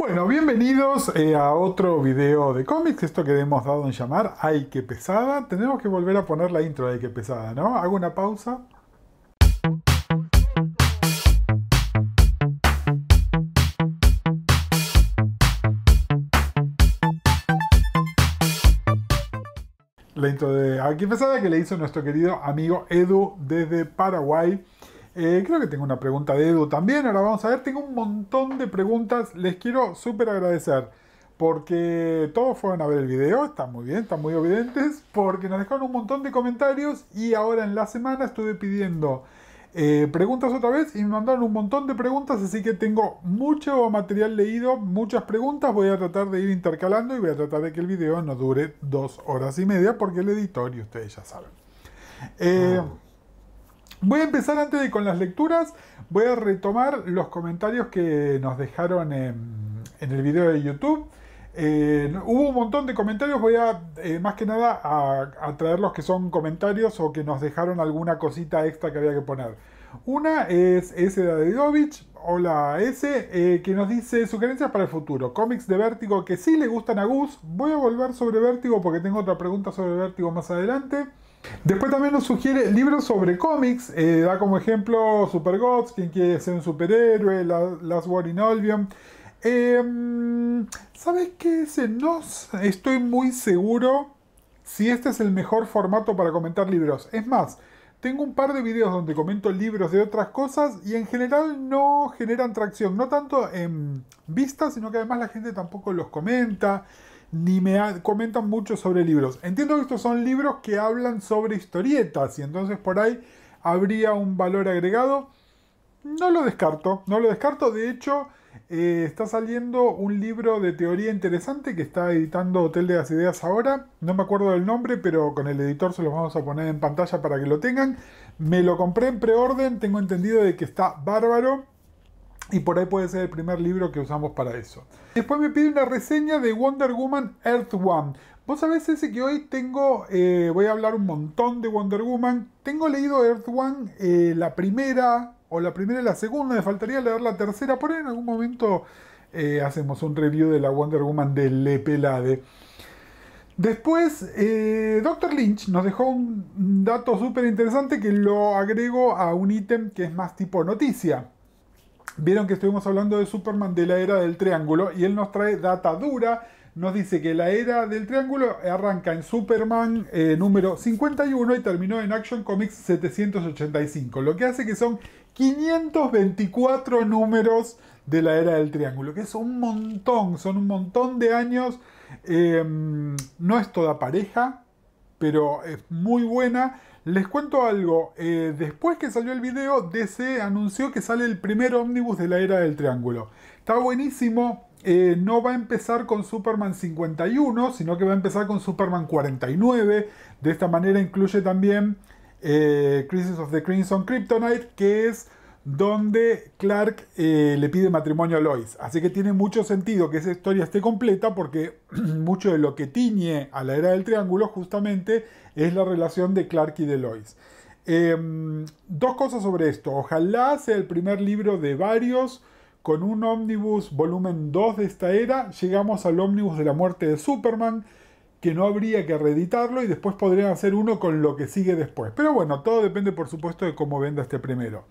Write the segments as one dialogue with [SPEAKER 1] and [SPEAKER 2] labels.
[SPEAKER 1] Bueno, bienvenidos eh, a otro video de cómics, esto que hemos dado en llamar Ay que pesada. Tenemos que volver a poner la intro de Ay que pesada, ¿no? Hago una pausa. La intro de Ay que pesada que le hizo nuestro querido amigo Edu desde Paraguay. Eh, creo que tengo una pregunta de Edu también. Ahora vamos a ver, tengo un montón de preguntas. Les quiero súper agradecer porque todos fueron a ver el video, están muy bien, están muy evidentes, porque nos dejaron un montón de comentarios y ahora en la semana estuve pidiendo eh, preguntas otra vez y me mandaron un montón de preguntas, así que tengo mucho material leído, muchas preguntas, voy a tratar de ir intercalando y voy a tratar de que el video no dure dos horas y media porque el editor y ustedes ya saben. Eh, mm. Voy a empezar antes de con las lecturas. Voy a retomar los comentarios que nos dejaron en, el video de YouTube. Eh, hubo un montón de comentarios, voy a eh, más que nada a, traer los que son comentarios o que nos dejaron alguna cosita extra que había que poner. Una es S. Dadidovich, hola S, eh, que nos dice sugerencias para el futuro, cómics de vértigo que sí le gustan a Gus, voy a volver sobre vértigo porque tengo otra pregunta sobre vértigo más adelante. Después también nos sugiere libros sobre cómics, eh, da como ejemplo Super Gods, quien quiere ser un superhéroe, la, Last War in Albion. Em, ¿Sabes qué? No estoy muy seguro si este es el mejor formato para comentar libros. Es más, tengo un par de videos donde comento libros de otras cosas y en general no generan tracción, no tanto en vistas, sino que además la gente tampoco los comenta ni me comentan mucho sobre libros. Entiendo que estos son libros que hablan sobre historietas y entonces por ahí habría un valor agregado. No lo descarto, no lo descarto. De hecho, eh, está saliendo un libro de teoría interesante que está editando Hotel de las Ideas ahora. No me acuerdo del nombre, pero con el editor se los vamos a poner en pantalla para que lo tengan. Me lo compré en preorden, tengo entendido de que está bárbaro. Y por ahí puede ser el primer libro que usamos para eso. Después me pide una reseña de Wonder Woman Earth One. Vos sabés ese que hoy tengo, eh, voy a hablar un montón de Wonder Woman. Tengo leído Earth One, eh, la primera, o la primera y la segunda, me faltaría leer la tercera. Por ahí en algún momento eh, hacemos un review de la Wonder Woman de Le Pelade. Después, Dr. Lynch nos dejó un dato súper interesante que lo agrego a un ítem que es más tipo noticia. Vieron que estuvimos hablando de Superman de la era del triángulo y él nos trae data dura. Nos dice que la era del triángulo arranca en Superman eh, número 51 y terminó en Action Comics 785, lo que hace que son 524 números de la era del triángulo, que es un montón, son un montón de años. Em, no es toda pareja, pero es muy buena. Les cuento algo, eh, después que salió el video, DC anunció que sale el primer ómnibus de la era del triángulo. Está buenísimo, eh, no va a empezar con Superman 51, sino que va a empezar con Superman 49. De esta manera incluye también eh, Crisis of the Crimson Kryptonite, que es donde Clark eh, le pide matrimonio a Lois. Así que tiene mucho sentido que esa historia esté completa porque mucho de lo que tiñe a la era del triángulo justamente es la relación de Clark y de Lois. Em, dos cosas sobre esto. Ojalá sea el primer libro de varios. Con un ómnibus volumen 2 de esta era, llegamos al ómnibus de la muerte de Superman, que no habría que reeditarlo y después podrían hacer uno con lo que sigue después. Pero bueno, todo depende por supuesto de cómo venda este primero.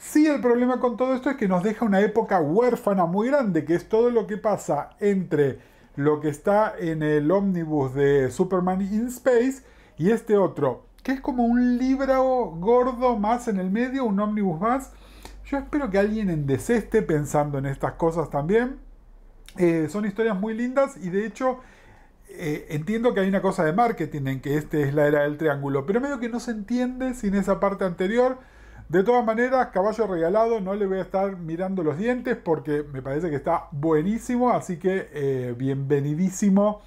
[SPEAKER 1] Sí, el problema con todo esto es que nos deja una época huérfana muy grande, que es todo lo que pasa entre lo que está en el ómnibus de Superman in Space y este otro, que es como un libro gordo más en el medio, un ómnibus más. Yo espero que alguien en DC esté pensando en estas cosas también. Eh, son historias muy lindas y de hecho eh, entiendo que hay una cosa de marketing en que este es la era del triángulo, pero medio que no se entiende sin esa parte anterior. De todas maneras, caballo regalado, no le voy a estar mirando los dientes porque me parece que está buenísimo, así que eh, bienvenidísimo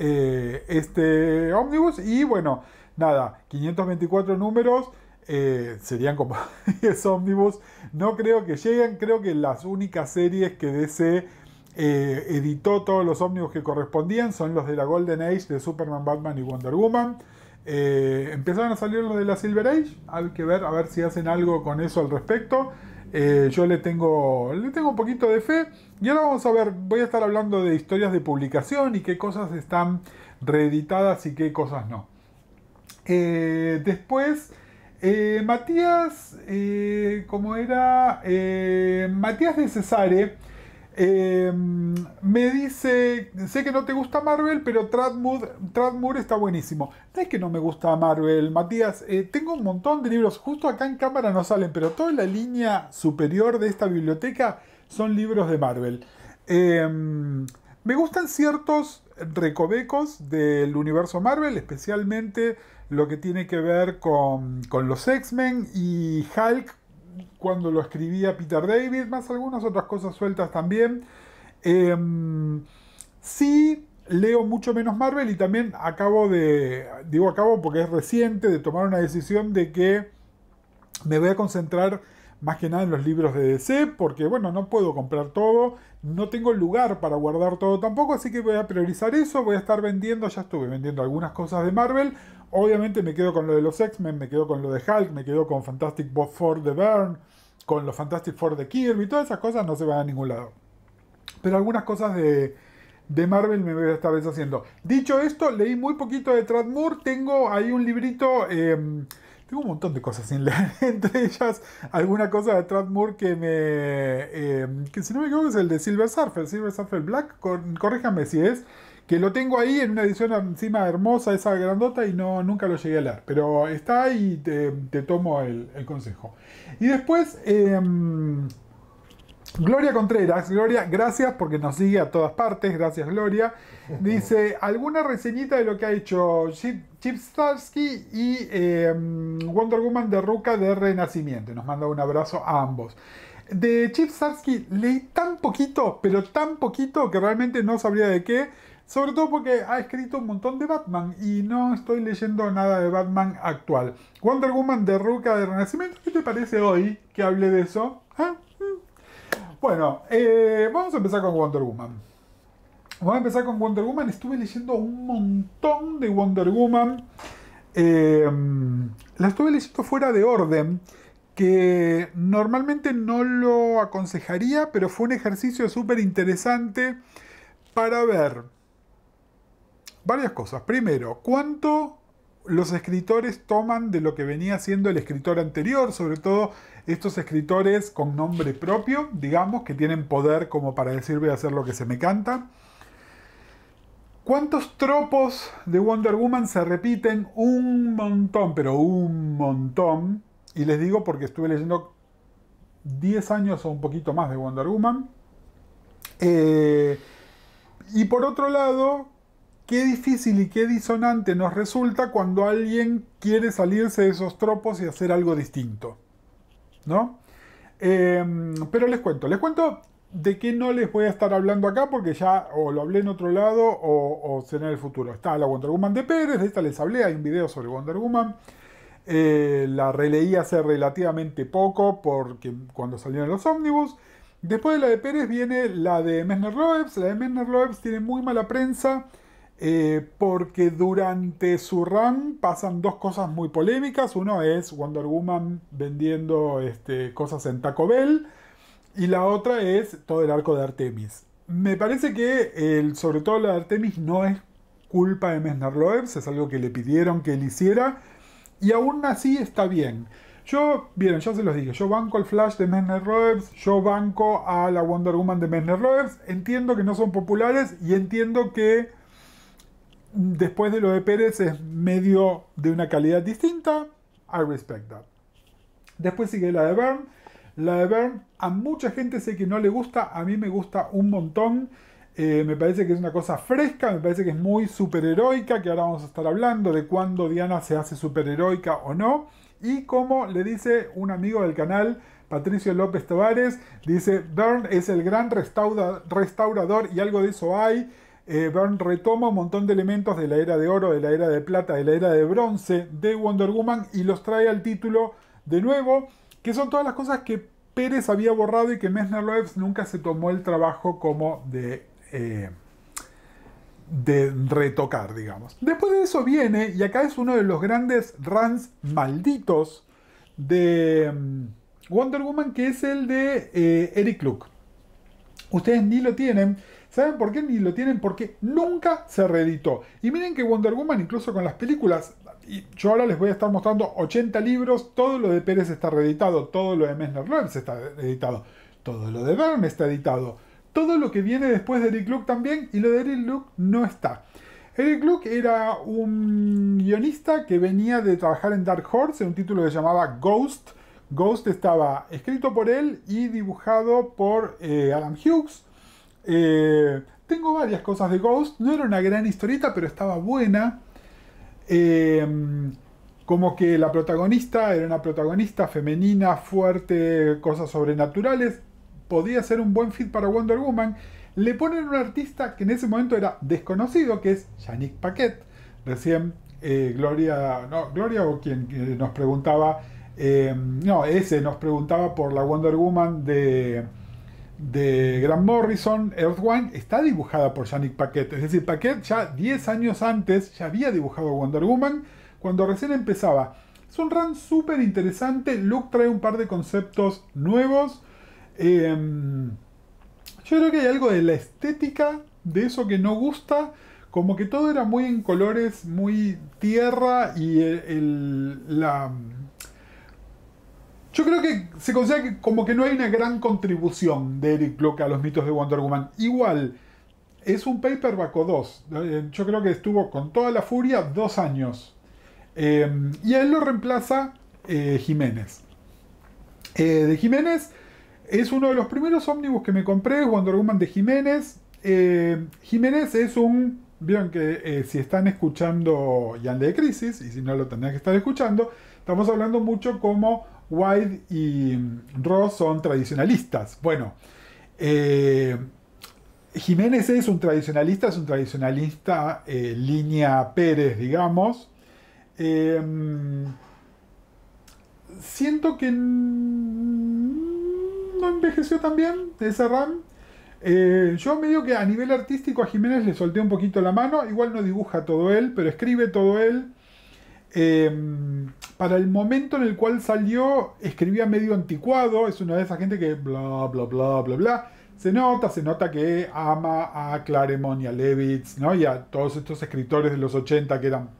[SPEAKER 1] eh, este ómnibus. Y bueno, nada, 524 números. Eh, serían como 10 ómnibus. No creo que lleguen. Creo que las únicas series que DC editó todos los ómnibus que correspondían son los de la Golden Age de Superman, Batman y Wonder Woman. Eh, empezaron a salir de la Silver Age, hay que ver a ver si hacen algo con eso al respecto. Eh, yo le tengo, le tengo un poquito de fe. Y ahora vamos a ver, voy a estar hablando de historias de publicación y qué cosas están reeditadas y qué cosas no. Eh, después, Matías, ¿cómo era? Matías de Cesare Em, me dice, sé que no te gusta Marvel, pero Tradmoor está buenísimo. No es que no me gusta Marvel, Matías. Eh, tengo un montón de libros, justo acá en cámara no salen, pero toda la línea superior de esta biblioteca son libros de Marvel. Em, me gustan ciertos recovecos del universo Marvel, especialmente lo que tiene que ver con, con los X-Men y Hulk cuando lo escribía Peter David, más algunas otras cosas sueltas también. Em, sí, leo mucho menos Marvel y también acabo de, digo acabo porque es reciente, de tomar una decisión de que me voy a concentrar más que nada en los libros de DC, porque bueno, no puedo comprar todo, no tengo lugar para guardar todo tampoco, así que voy a priorizar eso, voy a estar vendiendo, ya estuve vendiendo algunas cosas de Marvel, obviamente me quedo con lo de los X-Men, me quedo con lo de Hulk, me quedo con Fantastic Four de Burn, con los Fantastic Four de Kirby, todas esas cosas no se van a ningún lado. Pero algunas cosas de, Marvel me voy a estar deshaciendo. Dicho esto, leí muy poquito de Moore, tengo ahí un librito... Em, un montón de cosas sin leer, entre ellas alguna cosa de Moore que me. Eh, que si no me equivoco es el de Silver Surfer, Silver Surfer Black, corríjame si es, que lo tengo ahí en una edición encima hermosa, esa grandota, y no, nunca lo llegué a leer. Pero está ahí y te, tomo el, consejo. Y después. Em, Gloria Contreras, Gloria, gracias porque nos sigue a todas partes, gracias Gloria. Dice, ¿alguna reseñita de lo que ha hecho Jeep Starsky y em, Wonder Woman de Ruca de Renacimiento. nos manda un abrazo a ambos. De Starsky leí tan poquito, pero tan poquito que realmente no sabría de qué. Sobre todo porque ha escrito un montón de Batman y no estoy leyendo nada de Batman actual. Wonder Woman de Ruca de Renacimiento, ¿qué te parece hoy que hable de eso? Ah, mm. Bueno, eh, vamos a empezar con Wonder Woman. Vamos a empezar con Wonder Woman. Estuve leyendo un montón de Wonder Woman. Eh, la estuve leyendo fuera de orden, que normalmente no lo aconsejaría, pero fue un ejercicio súper interesante para ver varias cosas. Primero, ¿cuánto los escritores toman de lo que venía siendo el escritor anterior, sobre todo estos escritores con nombre propio, digamos, que tienen poder como para decir voy a hacer lo que se me canta? ¿Cuántos tropos de Wonder Woman se repiten? Un montón, pero un montón. Y les digo porque estuve leyendo 10 años o un poquito más de Wonder Woman. Eh, y por otro lado, qué difícil y qué disonante nos resulta cuando alguien quiere salirse de esos tropos y hacer algo distinto. ¿No? Eh, pero les cuento, les cuento ¿De qué no les voy a estar hablando acá? Porque ya o lo hablé en otro lado o, será en el futuro. Está la Wonder Woman de Pérez, de esta les hablé, hay un video sobre Wonder Woman. Eh, la releí hace relativamente poco porque cuando salieron los ómnibus. Después de la de Pérez viene la de Messner Loebs. La de Messner Loebs tiene muy mala prensa eh, porque durante su run pasan dos cosas muy polémicas. Uno es Wonder Woman vendiendo este, cosas en Taco Bell y la otra es todo el arco de Artemis. Me parece que el, sobre todo la de Artemis no es culpa de mesner Loebs, es algo que le pidieron que él hiciera y aún así está bien. Yo, vieron ya se los dije. yo banco al Flash de mesner Loebs, yo banco a la Wonder Woman de mesner Loebs, entiendo que no son populares y entiendo que después de lo de Pérez es medio de una calidad distinta, I respect that. Después sigue la de Byrne, la de Bern, a mucha gente sé que no le gusta, a mí me gusta un montón. Eh, me parece que es una cosa fresca, me parece que es muy superheroica, que ahora vamos a estar hablando de cuándo Diana se hace superheroica o no. Y como le dice un amigo del canal, Patricio López Tavares, dice, Bern es el gran restaurador y algo de eso hay. Eh, Bern retoma un montón de elementos de la era de oro, de la era de plata, de la era de bronce de Wonder Woman y los trae al título de nuevo que son todas las cosas que Pérez había borrado y que Messner Loebs nunca se tomó el trabajo como eh, de, retocar, digamos. Después de eso viene, y acá es uno de los grandes runs malditos de mm, Wonder Woman, que es el de eh, Eric Luke. Ustedes ni lo tienen. ¿Saben por qué ni lo tienen? Porque nunca se reeditó. Y miren que Wonder Woman, incluso con las películas, yo ahora les voy a estar mostrando 80 libros, todo lo de Pérez está reeditado, todo lo de Messner Loebs está editado, todo lo de Verne está editado, todo lo que viene después de Eric Luke también, y lo de Eric Luke no está. Eric Luke era un guionista que venía de trabajar en Dark Horse en un título que se llamaba Ghost. Ghost estaba escrito por él y dibujado por eh, Adam Alan Hughes. Eh, tengo varias cosas de Ghost, no era una gran historieta, pero estaba buena. Em, como que la protagonista era una protagonista femenina, fuerte, cosas sobrenaturales. Podía ser un buen fit para Wonder Woman. Le ponen un artista que en ese momento era desconocido, que es Yannick Paquet. Recién eh, Gloria, no, Gloria o quien, nos preguntaba, em, no, ese nos preguntaba por la Wonder Woman de de Grant Morrison, Earthwine, está dibujada por Yannick Paquet. Es decir, Paquet ya 10 años antes ya había dibujado Wonder Woman cuando recién empezaba. Es un run súper interesante. Luke trae un par de conceptos nuevos. Em, yo creo que hay algo de la estética de eso que no gusta. Como que todo era muy en colores, muy tierra y el, la, yo creo que se considera que como que no hay una gran contribución de Eric Locke a los mitos de Wonder Woman. Igual, es un paper o dos. Eh, yo creo que estuvo con toda la furia dos años. Eh, y a él lo reemplaza eh, Jiménez. de Jiménez es uno de los primeros ómnibus que me compré, Wonder Woman de Jiménez. Jiménez es un Vieron que eh, si están escuchando de Crisis, y si no lo tendrían que estar escuchando, estamos hablando mucho como White y mm, Ross son tradicionalistas. Bueno, eh, Jiménez es un tradicionalista, es un tradicionalista eh, línea Pérez, digamos. Mm, siento que no envejeció tan bien esa RAM. Eh, yo medio que a nivel artístico a Jiménez le solté un poquito la mano, igual no dibuja todo él, pero escribe todo él. Em, para el momento en el cual salió, escribía medio anticuado, es una de esas gente que bla, bla, bla, bla, bla. Se nota, se nota que ama a Claremont y a Levitz, ¿no? Y a todos estos escritores de los 80 que eran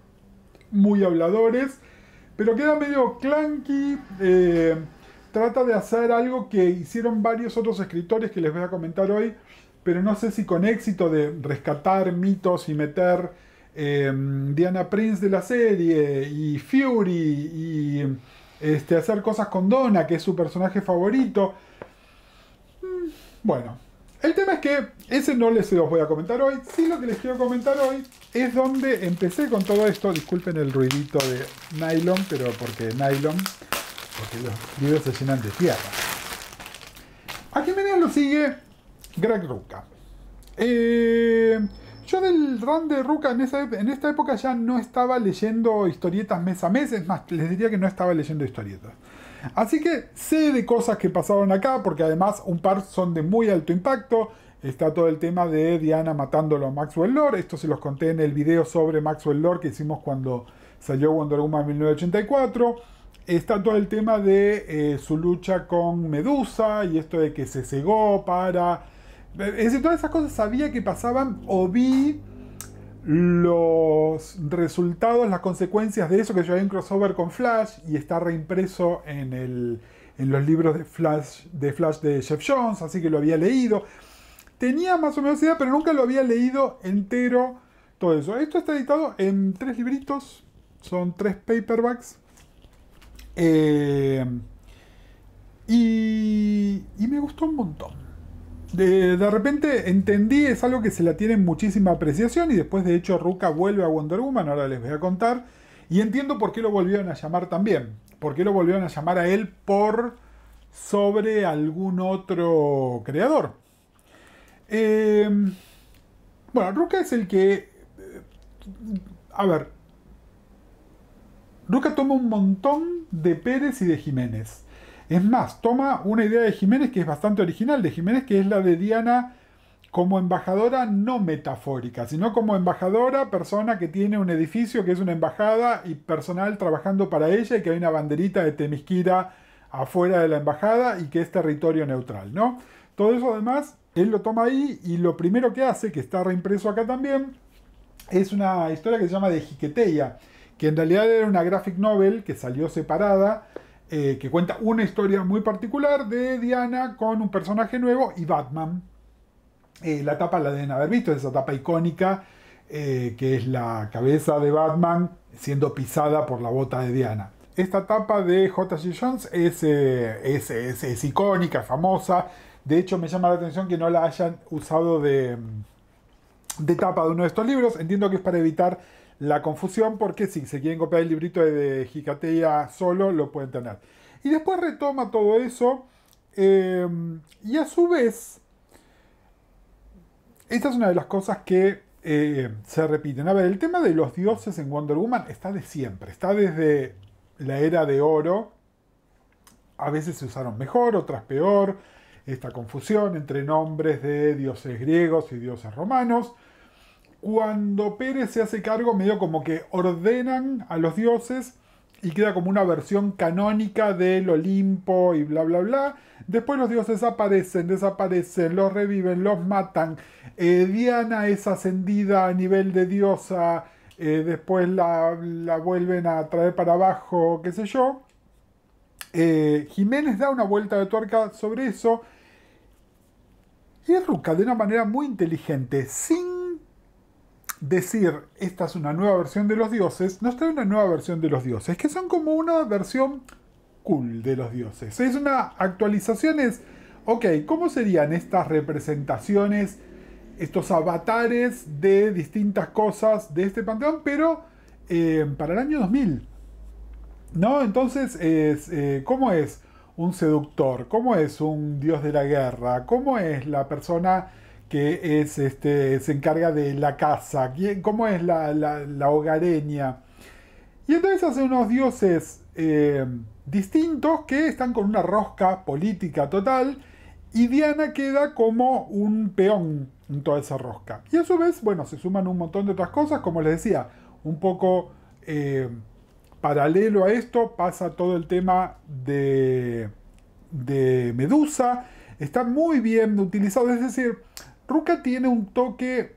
[SPEAKER 1] muy habladores, pero queda medio clanky. Eh, trata de hacer algo que hicieron varios otros escritores que les voy a comentar hoy, pero no sé si con éxito de rescatar mitos y meter em, Diana Prince de la serie y Fury y este, hacer cosas con Donna, que es su personaje favorito. Mm, bueno, el tema es que ese no les los voy a comentar hoy. Sí, lo que les quiero comentar hoy es donde empecé con todo esto. Disculpen el ruidito de nylon, pero porque nylon porque los libros se llenan de tierra. A Jiménez lo sigue Greg Ruca. Eh, yo del run de Ruca en, en esta época ya no estaba leyendo historietas mes a mes, más, les diría que no estaba leyendo historietas. Así que sé de cosas que pasaron acá, porque además un par son de muy alto impacto. Está todo el tema de Diana matándolo a Maxwell Lord. Esto se los conté en el video sobre Maxwell Lord que hicimos cuando salió Wonder Woman 1984 está todo el tema de eh, su lucha con Medusa y esto de que se cegó para... Es decir, todas esas cosas sabía que pasaban o vi los resultados, las consecuencias de eso, que yo hay un crossover con Flash y está reimpreso en, los libros de Flash, de Flash de Jeff Jones, así que lo había leído. Tenía más o menos idea, pero nunca lo había leído entero todo eso. Esto está editado en tres libritos, son tres paperbacks eh, y, me gustó un montón. De, repente entendí, es algo que se la tiene muchísima apreciación y después de hecho Ruka vuelve a Wonder Woman, ahora les voy a contar. Y entiendo por qué lo volvieron a llamar también. Por qué lo volvieron a llamar a él por sobre algún otro creador. Eh, bueno, Ruka es el que... Eh, a ver, Luca toma un montón de Pérez y de Jiménez. Es más, toma una idea de Jiménez que es bastante original, de Jiménez que es la de Diana como embajadora no metafórica, sino como embajadora, persona que tiene un edificio que es una embajada y personal trabajando para ella y que hay una banderita de Temisquira afuera de la embajada y que es territorio neutral, ¿no? Todo eso además, él lo toma ahí y lo primero que hace, que está reimpreso acá también, es una historia que se llama de Jiqueteya, que en realidad era una graphic novel que salió separada, eh, que cuenta una historia muy particular de Diana con un personaje nuevo y Batman. Eh, la tapa la deben haber visto, esa tapa icónica, eh, que es la cabeza de Batman siendo pisada por la bota de Diana. Esta tapa de J.G. Jones es, es, es, icónica, famosa. De hecho, me llama la atención que no la hayan usado de, de tapa de uno de estos libros. Entiendo que es para evitar la confusión porque si se quieren copiar el librito de Jicatea solo, lo pueden tener. Y después retoma todo eso em, y a su vez, esta es una de las cosas que eh, se repiten. A ver, el tema de los dioses en Wonder Woman está de siempre, está desde la era de oro. A veces se usaron mejor, otras peor. Esta confusión entre nombres de dioses griegos y dioses romanos cuando Pérez se hace cargo, medio como que ordenan a los dioses y queda como una versión canónica del Olimpo y bla, bla, bla. Después los dioses aparecen, desaparecen, los reviven, los matan. Eh, Diana es ascendida a nivel de diosa, eh, después la, vuelven a traer para abajo, qué sé yo. Eh, Jiménez da una vuelta de tuerca sobre eso. Y Ruca de una manera muy inteligente, sin decir esta es una nueva versión de los dioses, nos trae una nueva versión de los dioses, que son como una versión cool de los dioses. Es una actualización, es, ok, ¿cómo serían estas representaciones, estos avatares de distintas cosas de este panteón, pero eh, para el año 2000? ¿No? Entonces, eh, ¿cómo es un seductor? ¿Cómo es un dios de la guerra? ¿Cómo es la persona que es, este, se encarga de la casa, cómo es la, la, hogareña. Y entonces hace unos dioses eh, distintos que están con una rosca política total y Diana queda como un peón en toda esa rosca. Y a su vez, bueno, se suman un montón de otras cosas, como les decía, un poco eh, paralelo a esto pasa todo el tema de, de Medusa, está muy bien utilizado, es decir, Ruka tiene un toque.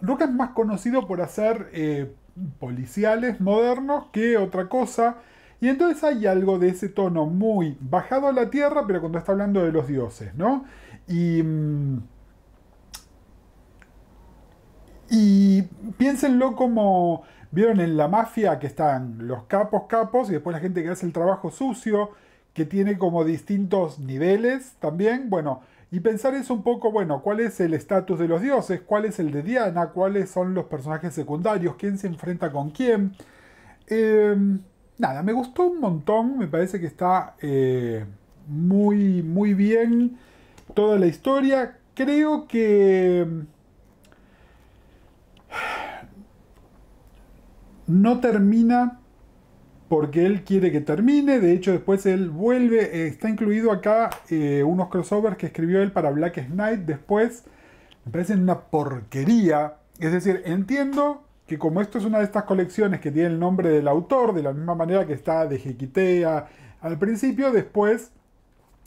[SPEAKER 1] Ruka es más conocido por hacer eh, policiales modernos que otra cosa. Y entonces hay algo de ese tono muy bajado a la tierra, pero cuando está hablando de los dioses, ¿no? Y. Mm, y piénsenlo como. ¿Vieron en la mafia que están los capos, capos, y después la gente que hace el trabajo sucio, que tiene como distintos niveles también? Bueno, y pensar eso un poco, bueno, cuál es el estatus de los dioses, cuál es el de Diana, cuáles son los personajes secundarios, quién se enfrenta con quién. Em, nada, me gustó un montón, me parece que está eh, muy, muy bien toda la historia. Creo que... No termina porque él quiere que termine. De hecho, después él vuelve. Eh, está incluido acá eh, unos crossovers que escribió él para Black Knight. Después me parecen una porquería. Es decir, entiendo que como esto es una de estas colecciones que tiene el nombre del autor, de la misma manera que está de Jequitea al principio, después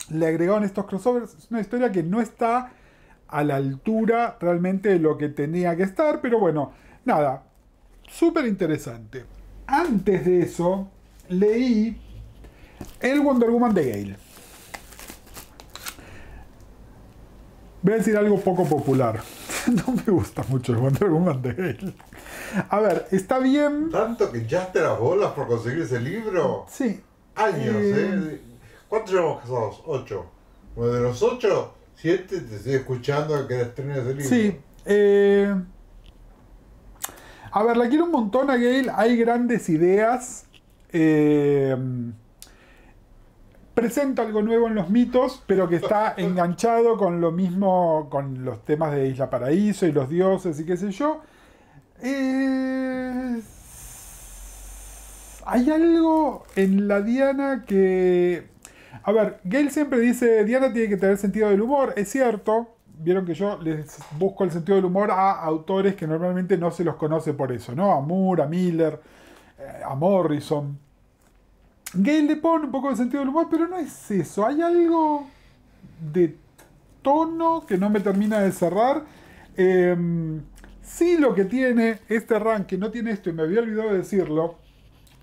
[SPEAKER 1] le agregaron estos crossovers. Es una historia que no está a la altura realmente de lo que tenía que estar, pero bueno, nada, súper interesante antes de eso, leí el Wonder Woman de Gale. Voy a decir algo poco popular. No me
[SPEAKER 2] gusta mucho el Wonder Woman de Gale. A ver, está bien. Tanto que ya te las bolas por conseguir ese libro. Sí. Años, eh... ¿eh? ¿Cuántos llevamos casados? Ocho. Bueno, de los ocho, siete te estoy escuchando que estrenes ese libro. Sí.
[SPEAKER 1] Eh, a ver, la quiero un montón a Gale. Hay grandes ideas. Eh, presenta algo nuevo en los mitos, pero que está enganchado con lo mismo, con los temas de Isla Paraíso y los dioses y qué sé yo. hay algo en la Diana que... A ver, Gale siempre dice, Diana tiene que tener sentido del humor, es cierto, vieron que yo les busco el sentido del humor a autores que normalmente no se los conoce por eso, ¿no? A Moore, a Miller, eh, a Morrison. Gale le pone un poco de sentido del humor, pero no es eso. Hay algo de tono que no me termina de cerrar. Em, sí, lo que tiene este ranking, no tiene esto, y me había olvidado de decirlo,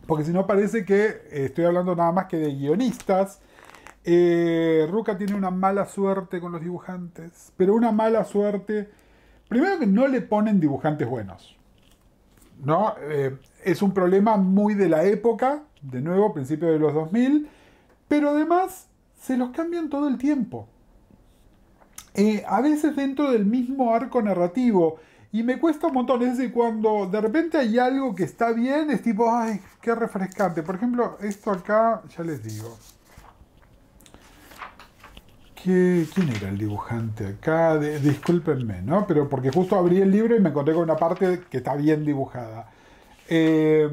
[SPEAKER 1] porque si no parece que eh, estoy hablando nada más que de guionistas. Eh, Ruka tiene una mala suerte con los dibujantes, pero una mala suerte. Primero que no le ponen dibujantes buenos. ¿no? Eh, es un problema muy de la época de nuevo, principio de los 2000, pero además se los cambian todo el tiempo. Eh, a veces dentro del mismo arco narrativo, y me cuesta un montón, es decir, cuando de repente hay algo que está bien, es tipo, ay, qué refrescante. Por ejemplo, esto acá, ya les digo. ¿Qué, ¿Quién era el dibujante acá? discúlpenme, ¿no? Pero porque justo abrí el libro y me encontré con una parte que está bien dibujada. Eh,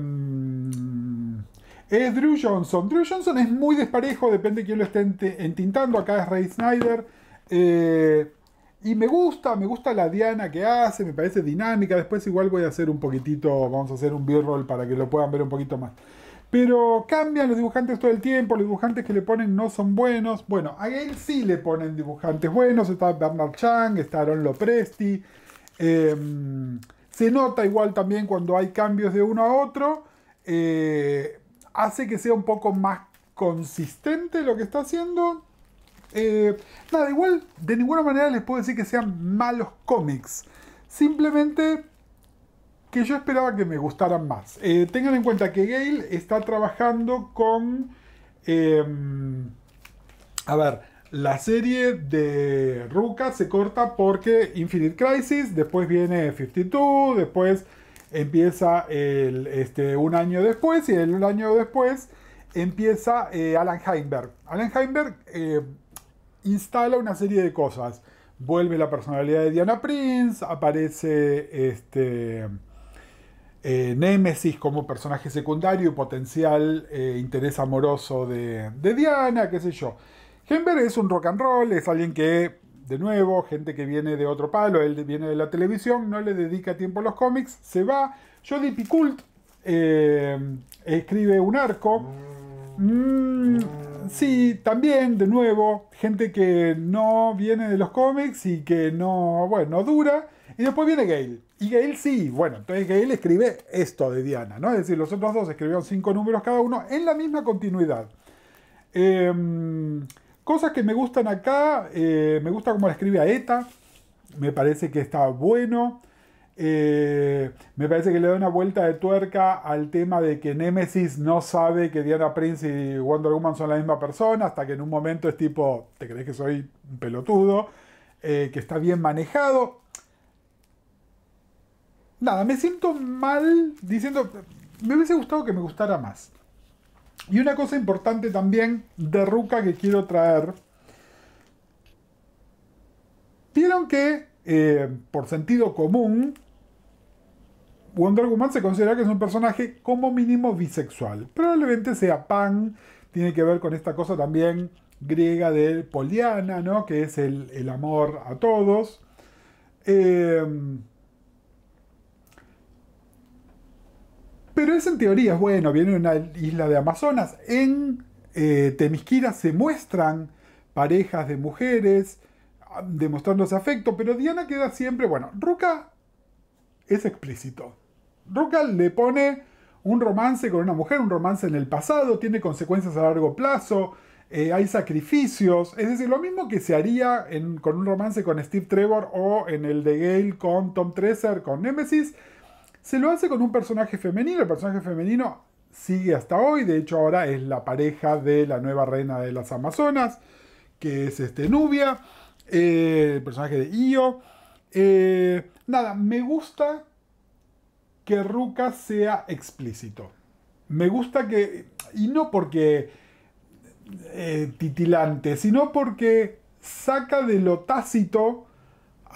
[SPEAKER 1] es Drew Johnson. Drew Johnson es muy desparejo, depende de quién lo esté entintando. Acá es Ray Snyder. Eh, y me gusta, me gusta la Diana que hace, me parece dinámica. Después igual voy a hacer un poquitito, vamos a hacer un b-roll para que lo puedan ver un poquito más. Pero cambian los dibujantes todo el tiempo, los dibujantes que le ponen no son buenos. Bueno, a él sí le ponen dibujantes buenos, está Bernard Chang, está Aaron Lopresti. Em, se nota igual también cuando hay cambios de uno a otro. Eh, hace que sea un poco más consistente lo que está haciendo. Eh, nada, igual de ninguna manera les puedo decir que sean malos cómics. Simplemente que yo esperaba que me gustaran más. Eh, tengan en cuenta que Gale está trabajando con... Em, a ver, la serie de Ruca se corta porque Infinite Crisis, después viene 52, después empieza este, un año después y el, un año después empieza eh, Alan Heinberg. Alan Heinberg eh, instala una serie de cosas. Vuelve la personalidad de Diana Prince, aparece este, eh, como personaje secundario, potencial interés amoroso de, Diana, qué sé yo. Heinberg es un rock and roll, es alguien que de nuevo, gente que viene de otro palo, él viene de la televisión, no le dedica tiempo a los cómics, se va. Jody Picult eh, escribe un arco. Mm, sí, también, de nuevo, gente que no viene de los cómics y que no, bueno, dura. Y después viene gail Y gail sí, bueno, entonces gail escribe esto de Diana, ¿no? Es decir, los otros dos escribieron cinco números cada uno en la misma continuidad. Eh, Cosas que me gustan acá, eh, me gusta cómo la escribe Aeta, me parece que está bueno. Eh, me parece que le da una vuelta de tuerca al tema de que Nemesis no sabe que Diana Prince y Wonder Woman son la misma persona, hasta que en un momento es tipo, ¿te crees que soy un pelotudo? Eh, que está bien manejado. Nada, me siento mal diciendo, me hubiese gustado que me gustara más. Y una cosa importante también de Ruca que quiero traer. Vieron que, eh, por sentido común, Wonder Woman se considera que es un personaje como mínimo bisexual. Probablemente sea pan, tiene que ver con esta cosa también griega de Poliana, ¿no? que es el, el amor a todos. Eh, Pero es en teoría, es bueno, viene una isla de Amazonas. En eh, Temisquira se muestran parejas de mujeres demostrándose afecto, pero Diana queda siempre, bueno, Ruka es explícito. Ruka le pone un romance con una mujer, un romance en el pasado, tiene consecuencias a largo plazo, eh, hay sacrificios, es decir, lo mismo que se haría con un romance con Steve Trevor o en el de Gale con Tom Tracer con Nemesis, se lo hace con un personaje femenino, el personaje femenino sigue hasta hoy, de hecho ahora es la pareja de la nueva reina de las Amazonas, que es este Nubia, eh, el personaje de Io. Eh, nada, me gusta que Ruka sea explícito. Me gusta que, y no porque eh, titilante, sino porque saca de lo tácito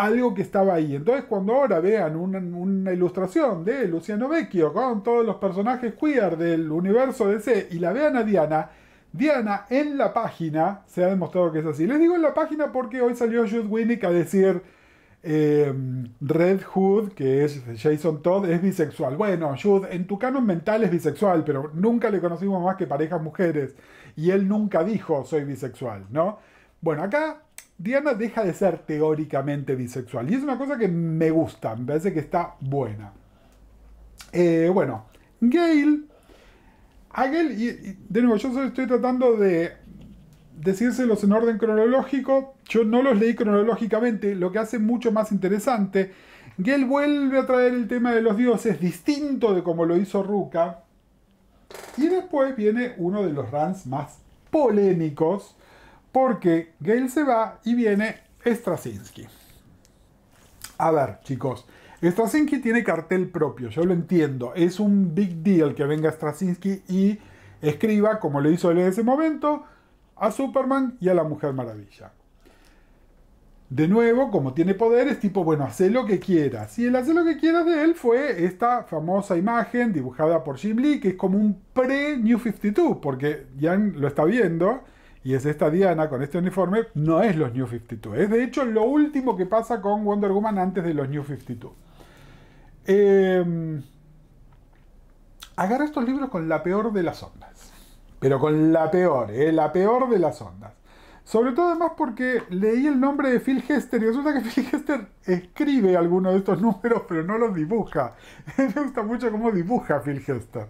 [SPEAKER 1] algo que estaba ahí. Entonces cuando ahora vean una, ilustración de Luciano Vecchio con todos los personajes queer del universo DC y la vean a Diana, Diana en la página se ha demostrado que es así. Les digo en la página porque hoy salió Jude Winnick a decir eh, Red Hood, que es Jason Todd, es bisexual. Bueno, Jude, en tu canon mental es bisexual, pero nunca le conocimos más que parejas mujeres. Y él nunca dijo soy bisexual, ¿no? Bueno, acá Diana deja de ser teóricamente bisexual. Y es una cosa que me gusta, me parece que está buena. Eh, bueno, Gail. A y, de nuevo, yo estoy tratando de decírselos en orden cronológico. Yo no los leí cronológicamente, lo que hace mucho más interesante. Gail vuelve a traer el tema de los dioses, distinto de como lo hizo Ruka. Y después viene uno de los runs más polémicos porque Gale se va y viene Straczynski. A ver, chicos, Straczynski tiene cartel propio, yo lo entiendo. Es un big deal que venga Straczynski y escriba, como le hizo él en ese momento, a Superman y a la Mujer Maravilla. De nuevo, como tiene poder, es tipo, bueno, hace lo que quieras. Y él hace lo que quieras de él fue esta famosa imagen dibujada por Jim Lee, que es como un pre-New 52, porque ya lo está viendo y es esta Diana con este uniforme, no es los New 52. Es de hecho lo último que pasa con Wonder Woman antes de los New 52. Eh, em, agarra estos libros con la peor de las ondas. Pero con la peor, eh, la peor de las ondas. Sobre todo además porque leí el nombre de Phil Hester y resulta que Phil Hester escribe algunos de estos números pero no los dibuja. Me gusta mucho cómo dibuja Phil Hester.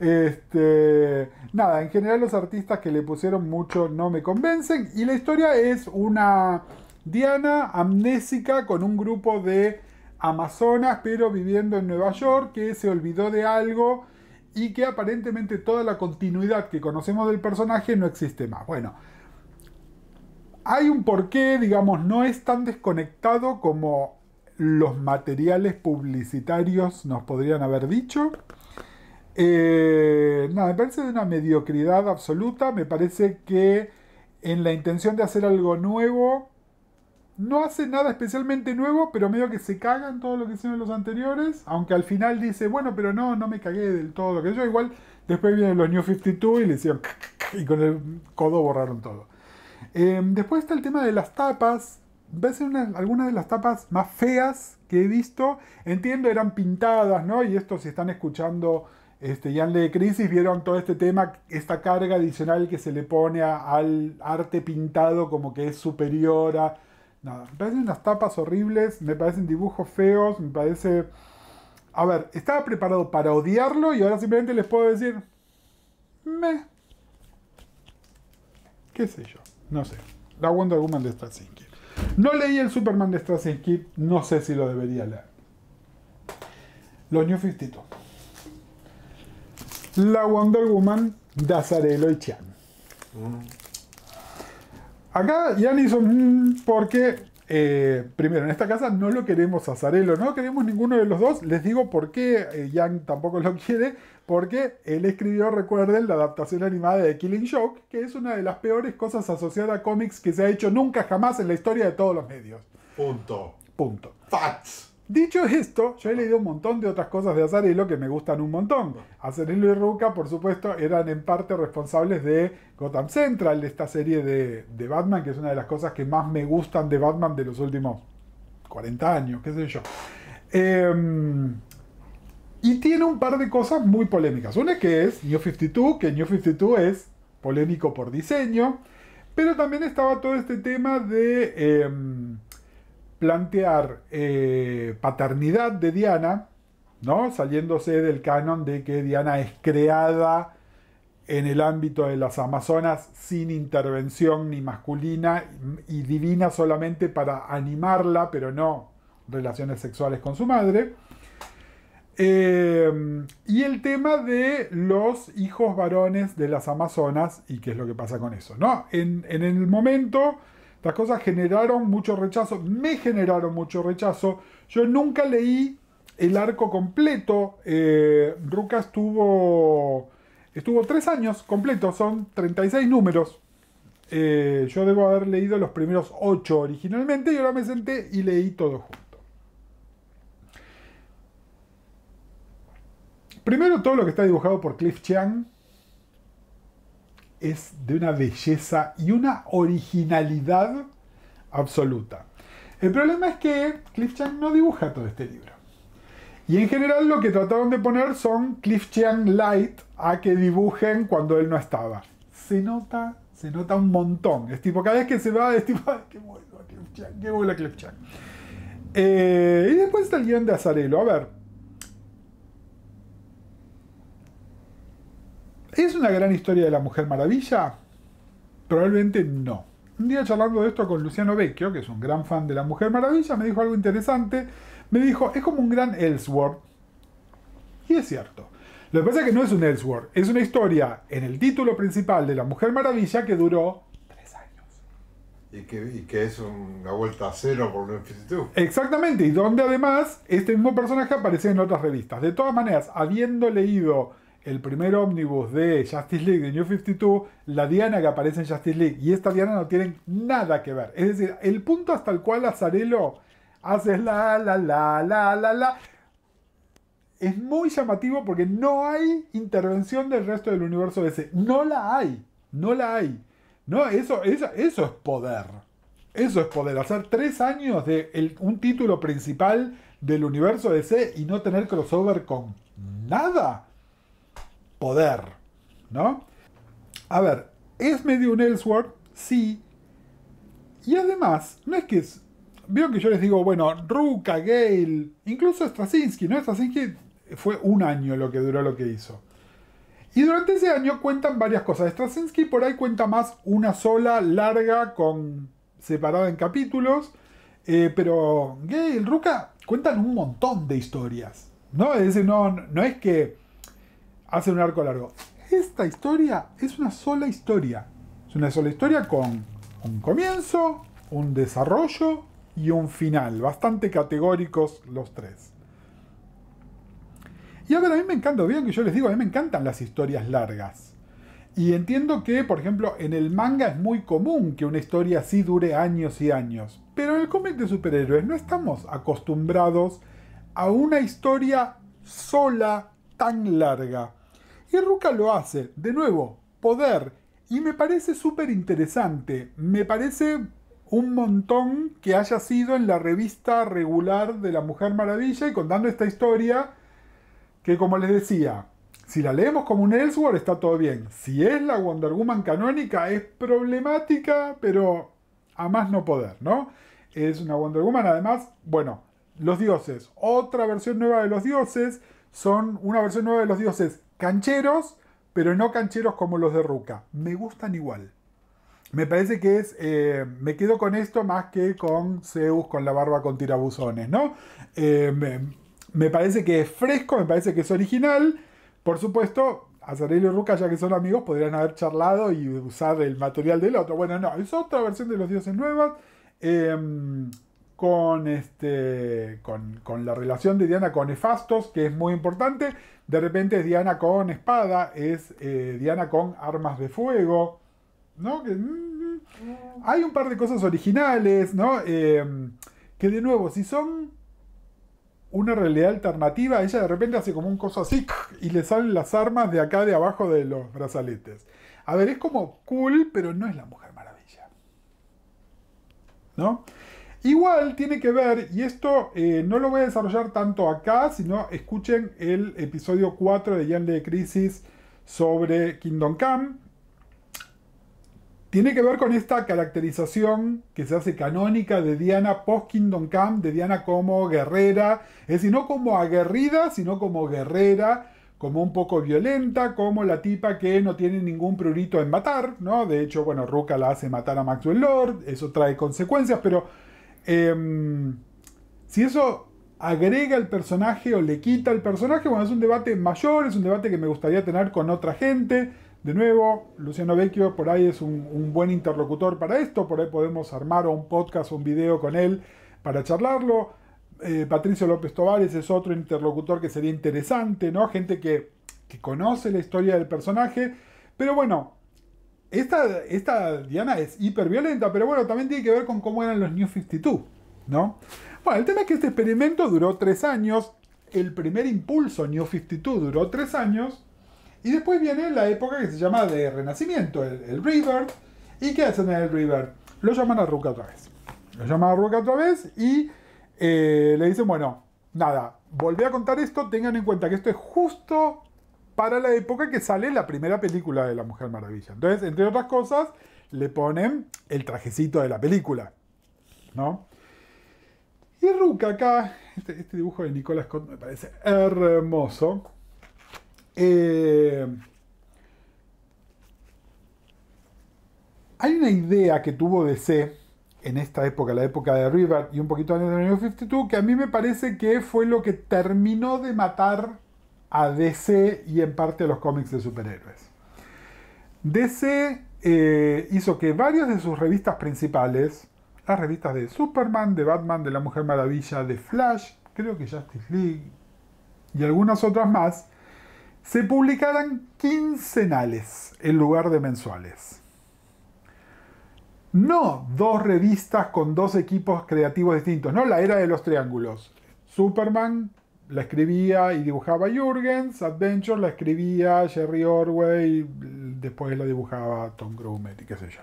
[SPEAKER 1] Este, nada, en general los artistas que le pusieron mucho no me convencen. Y la historia es una Diana amnésica con un grupo de amazonas, pero viviendo en Nueva York, que se olvidó de algo y que aparentemente toda la continuidad que conocemos del personaje no existe más. Bueno, hay un porqué, digamos, no es tan desconectado como los materiales publicitarios nos podrían haber dicho. Eh, nada, me parece de una mediocridad absoluta. Me parece que en la intención de hacer algo nuevo, no hace nada especialmente nuevo, pero medio que se cagan todo lo que hicieron los anteriores. Aunque al final dice, bueno, pero no, no me cagué del todo. Que yo igual, después vienen los New 52 y le hicieron y con el codo borraron todo. Em, después está el tema de las tapas. Ves algunas de las tapas más feas que he visto. Entiendo, eran pintadas, ¿no? Y esto, si están escuchando este, en de Crisis vieron todo este tema, esta carga adicional que se le pone al arte pintado como que es superior a... Nada, me parecen unas tapas horribles, me parecen dibujos feos, me parece... A ver, estaba preparado para odiarlo y ahora simplemente les puedo decir... Me... ¿Qué sé yo? No sé. La Wonder Woman de Straczynski. No leí el Superman de Straczynski, no sé si lo debería leer. Los New 52 la Wonder Woman de Azarelo y Chan. Acá Jan hizo porque, eh, primero, en esta casa no lo queremos a no queremos ninguno de los dos. Les digo por qué Jan eh, tampoco lo quiere, porque él escribió, recuerden, la adaptación animada de Killing Joke, que es una de las peores cosas asociadas a cómics que se ha hecho nunca jamás en la historia de todos los medios. Punto. Punto. Facts. Dicho esto, yo he leído un montón de otras cosas de Azarelo que me gustan un montón. Azarelo y Ruca, por supuesto, eran en parte responsables de Gotham Central, de esta serie de, Batman, que es una de las cosas que más me gustan de Batman de los últimos 40 años, qué sé yo. Em, y tiene un par de cosas muy polémicas. Una que es New 52, que New 52 es polémico por diseño, pero también estaba todo este tema de... Em, plantear eh, paternidad de Diana, ¿no? saliéndose del canon de que Diana es creada en el ámbito de las Amazonas sin intervención ni masculina y divina solamente para animarla, pero no relaciones sexuales con su madre. Eh, y el tema de los hijos varones de las Amazonas y qué es lo que pasa con eso, ¿no? En, en el momento estas cosas generaron mucho rechazo, me generaron mucho rechazo. Yo nunca leí el arco completo. Eh, Ruca estuvo, estuvo tres años completos, son 36 números. Eh, yo debo haber leído los primeros ocho originalmente y ahora me senté y leí todo junto. Primero todo lo que está dibujado por Cliff Chiang, es de una belleza y una originalidad absoluta. El problema es que Cliff Chang no dibuja todo este libro. Y en general lo que trataron de poner son Cliff Chang Light a que dibujen cuando él no estaba. Se nota, se nota un montón. Es tipo, cada vez que se va, es tipo, qué bueno Cliff Chang! ¡Qué bueno Cliff Chang! Eh, y después está el guión de Azarelo. A ver, ¿Es una gran historia de la Mujer Maravilla? Probablemente no. Un día charlando de esto con Luciano Vecchio, que es un gran fan de la Mujer Maravilla, me dijo algo interesante. Me dijo, es como un gran Ellsworth. Y es cierto. Lo que pasa es que no es un Ellsworth, es una historia en el título principal de La Mujer Maravilla que duró tres años.
[SPEAKER 2] Y que, es una vuelta a cero por una infinitud.
[SPEAKER 1] Exactamente, y donde además este mismo personaje aparece en otras revistas. De todas maneras, habiendo leído el primer ómnibus de Justice League de New 52, la Diana que aparece en Justice League y esta Diana no tienen nada que ver. Es decir, el punto hasta el cual Azarelo hace la, la, la, la, la, la, es muy llamativo porque no hay intervención del resto del universo DC. No la hay, no la hay. No, eso, eso, es poder. Eso es poder. Hacer tres años de un título principal del universo DC y no tener crossover con nada poder, ¿no? A ver, es medio un Ellsworth, sí. Y además, no es que es... Veo que yo les digo, bueno, Ruka, Gale, incluso Straczynski, ¿no? Straczynski fue un año lo que duró lo que hizo. Y durante ese año cuentan varias cosas. Straczynski por ahí cuenta más una sola, larga, con separada en capítulos. Eh, pero Gale, Ruka, cuentan un montón de historias. ¿no? Es no, no es que hacen un arco largo. Esta historia es una sola historia. Es una sola historia con un comienzo, un desarrollo y un final. Bastante categóricos los tres. Y a ver, a mí me encanta, bien que yo les digo, a mí me encantan las historias largas. Y entiendo que, por ejemplo, en el manga es muy común que una historia así dure años y años. Pero en el cómic de superhéroes no estamos acostumbrados a una historia sola tan larga. Y Ruka lo hace, de nuevo, poder. Y me parece súper interesante, me parece un montón que haya sido en la revista regular de la Mujer Maravilla y contando esta historia que como les decía, si la leemos como un Ellsworth está todo bien. Si es la Wonder Woman canónica es problemática, pero a más no poder, ¿no? Es una Wonder Woman además, bueno, los dioses, otra versión nueva de los dioses, son una versión nueva de los dioses cancheros, pero no cancheros como los de Ruca. Me gustan igual. Me parece que es. Eh, me quedo con esto más que con Zeus con la barba con tirabuzones, ¿no? Eh, me, parece que es fresco, me parece que es original. Por supuesto, azarel y Ruca, ya que son amigos, podrían haber charlado y usar el material del otro. Bueno, no, es otra versión de los dioses nuevos. Em, con, este, con, con, la relación de Diana con Hefastos, que es muy importante. De repente es Diana con espada, es eh, Diana con armas de fuego, ¿no? Mm, mm. hay un par de cosas originales, ¿no? Em, que de nuevo, si son una realidad alternativa, ella de repente hace como un coso así y le salen las armas de acá de abajo de los brazaletes. A ver, es como cool, pero no es la Mujer Maravilla. ¿No? Igual tiene que ver, y esto eh, no lo voy a desarrollar tanto acá, sino escuchen el episodio 4 de Jan de Crisis sobre Kingdom Come. Tiene que ver con esta caracterización que se hace canónica de Diana post-Kingdom Come, de Diana como guerrera, es decir, no como aguerrida, sino como guerrera, como un poco violenta, como la tipa que no tiene ningún prurito en matar, ¿no? De hecho, bueno, Ruka la hace matar a Maxwell Lord, eso trae consecuencias, pero Em, si eso agrega el personaje o le quita el personaje, bueno, es un debate mayor, es un debate que me gustaría tener con otra gente. De nuevo, Luciano Vecchio por ahí es un, buen interlocutor para esto, por ahí podemos armar un podcast o un video con él para charlarlo. Eh, Patricio López Tovares es otro interlocutor que sería interesante, ¿no? Gente que, que conoce la historia del personaje, pero bueno, esta, esta Diana es hiperviolenta, pero bueno, también tiene que ver con cómo eran los New 52, ¿no? Bueno, el tema es que este experimento duró tres años, el primer impulso New 52 duró tres años, y después viene la época que se llama de renacimiento, el, el ¿y qué hacen en el Rebirth? Lo llaman a Rook otra vez. Lo llaman a Rook otra vez y eh, le dicen, bueno, nada, volví a contar esto, tengan en cuenta que esto es justo para la época que sale la primera película de La Mujer Maravilla. Entonces, entre otras cosas, le ponen el trajecito de la película, ¿no? Y Ruka acá, este, este dibujo de Nicolas Scott me parece hermoso. Eh, hay una idea que tuvo DC en esta época, la época de River y un poquito antes de 1952, que a mí me parece que fue lo que terminó de matar a DC y en parte a los cómics de superhéroes. DC eh, hizo que varias de sus revistas principales, las revistas de Superman, de Batman, de la Mujer Maravilla, de Flash, creo que Justice League y algunas otras más, se publicaran quincenales en lugar de mensuales. No dos revistas con dos equipos creativos distintos, no la era de los triángulos. Superman, la escribía y dibujaba Jürgens. Adventure la escribía Jerry Orway, después la dibujaba Tom Grumet y qué sé yo.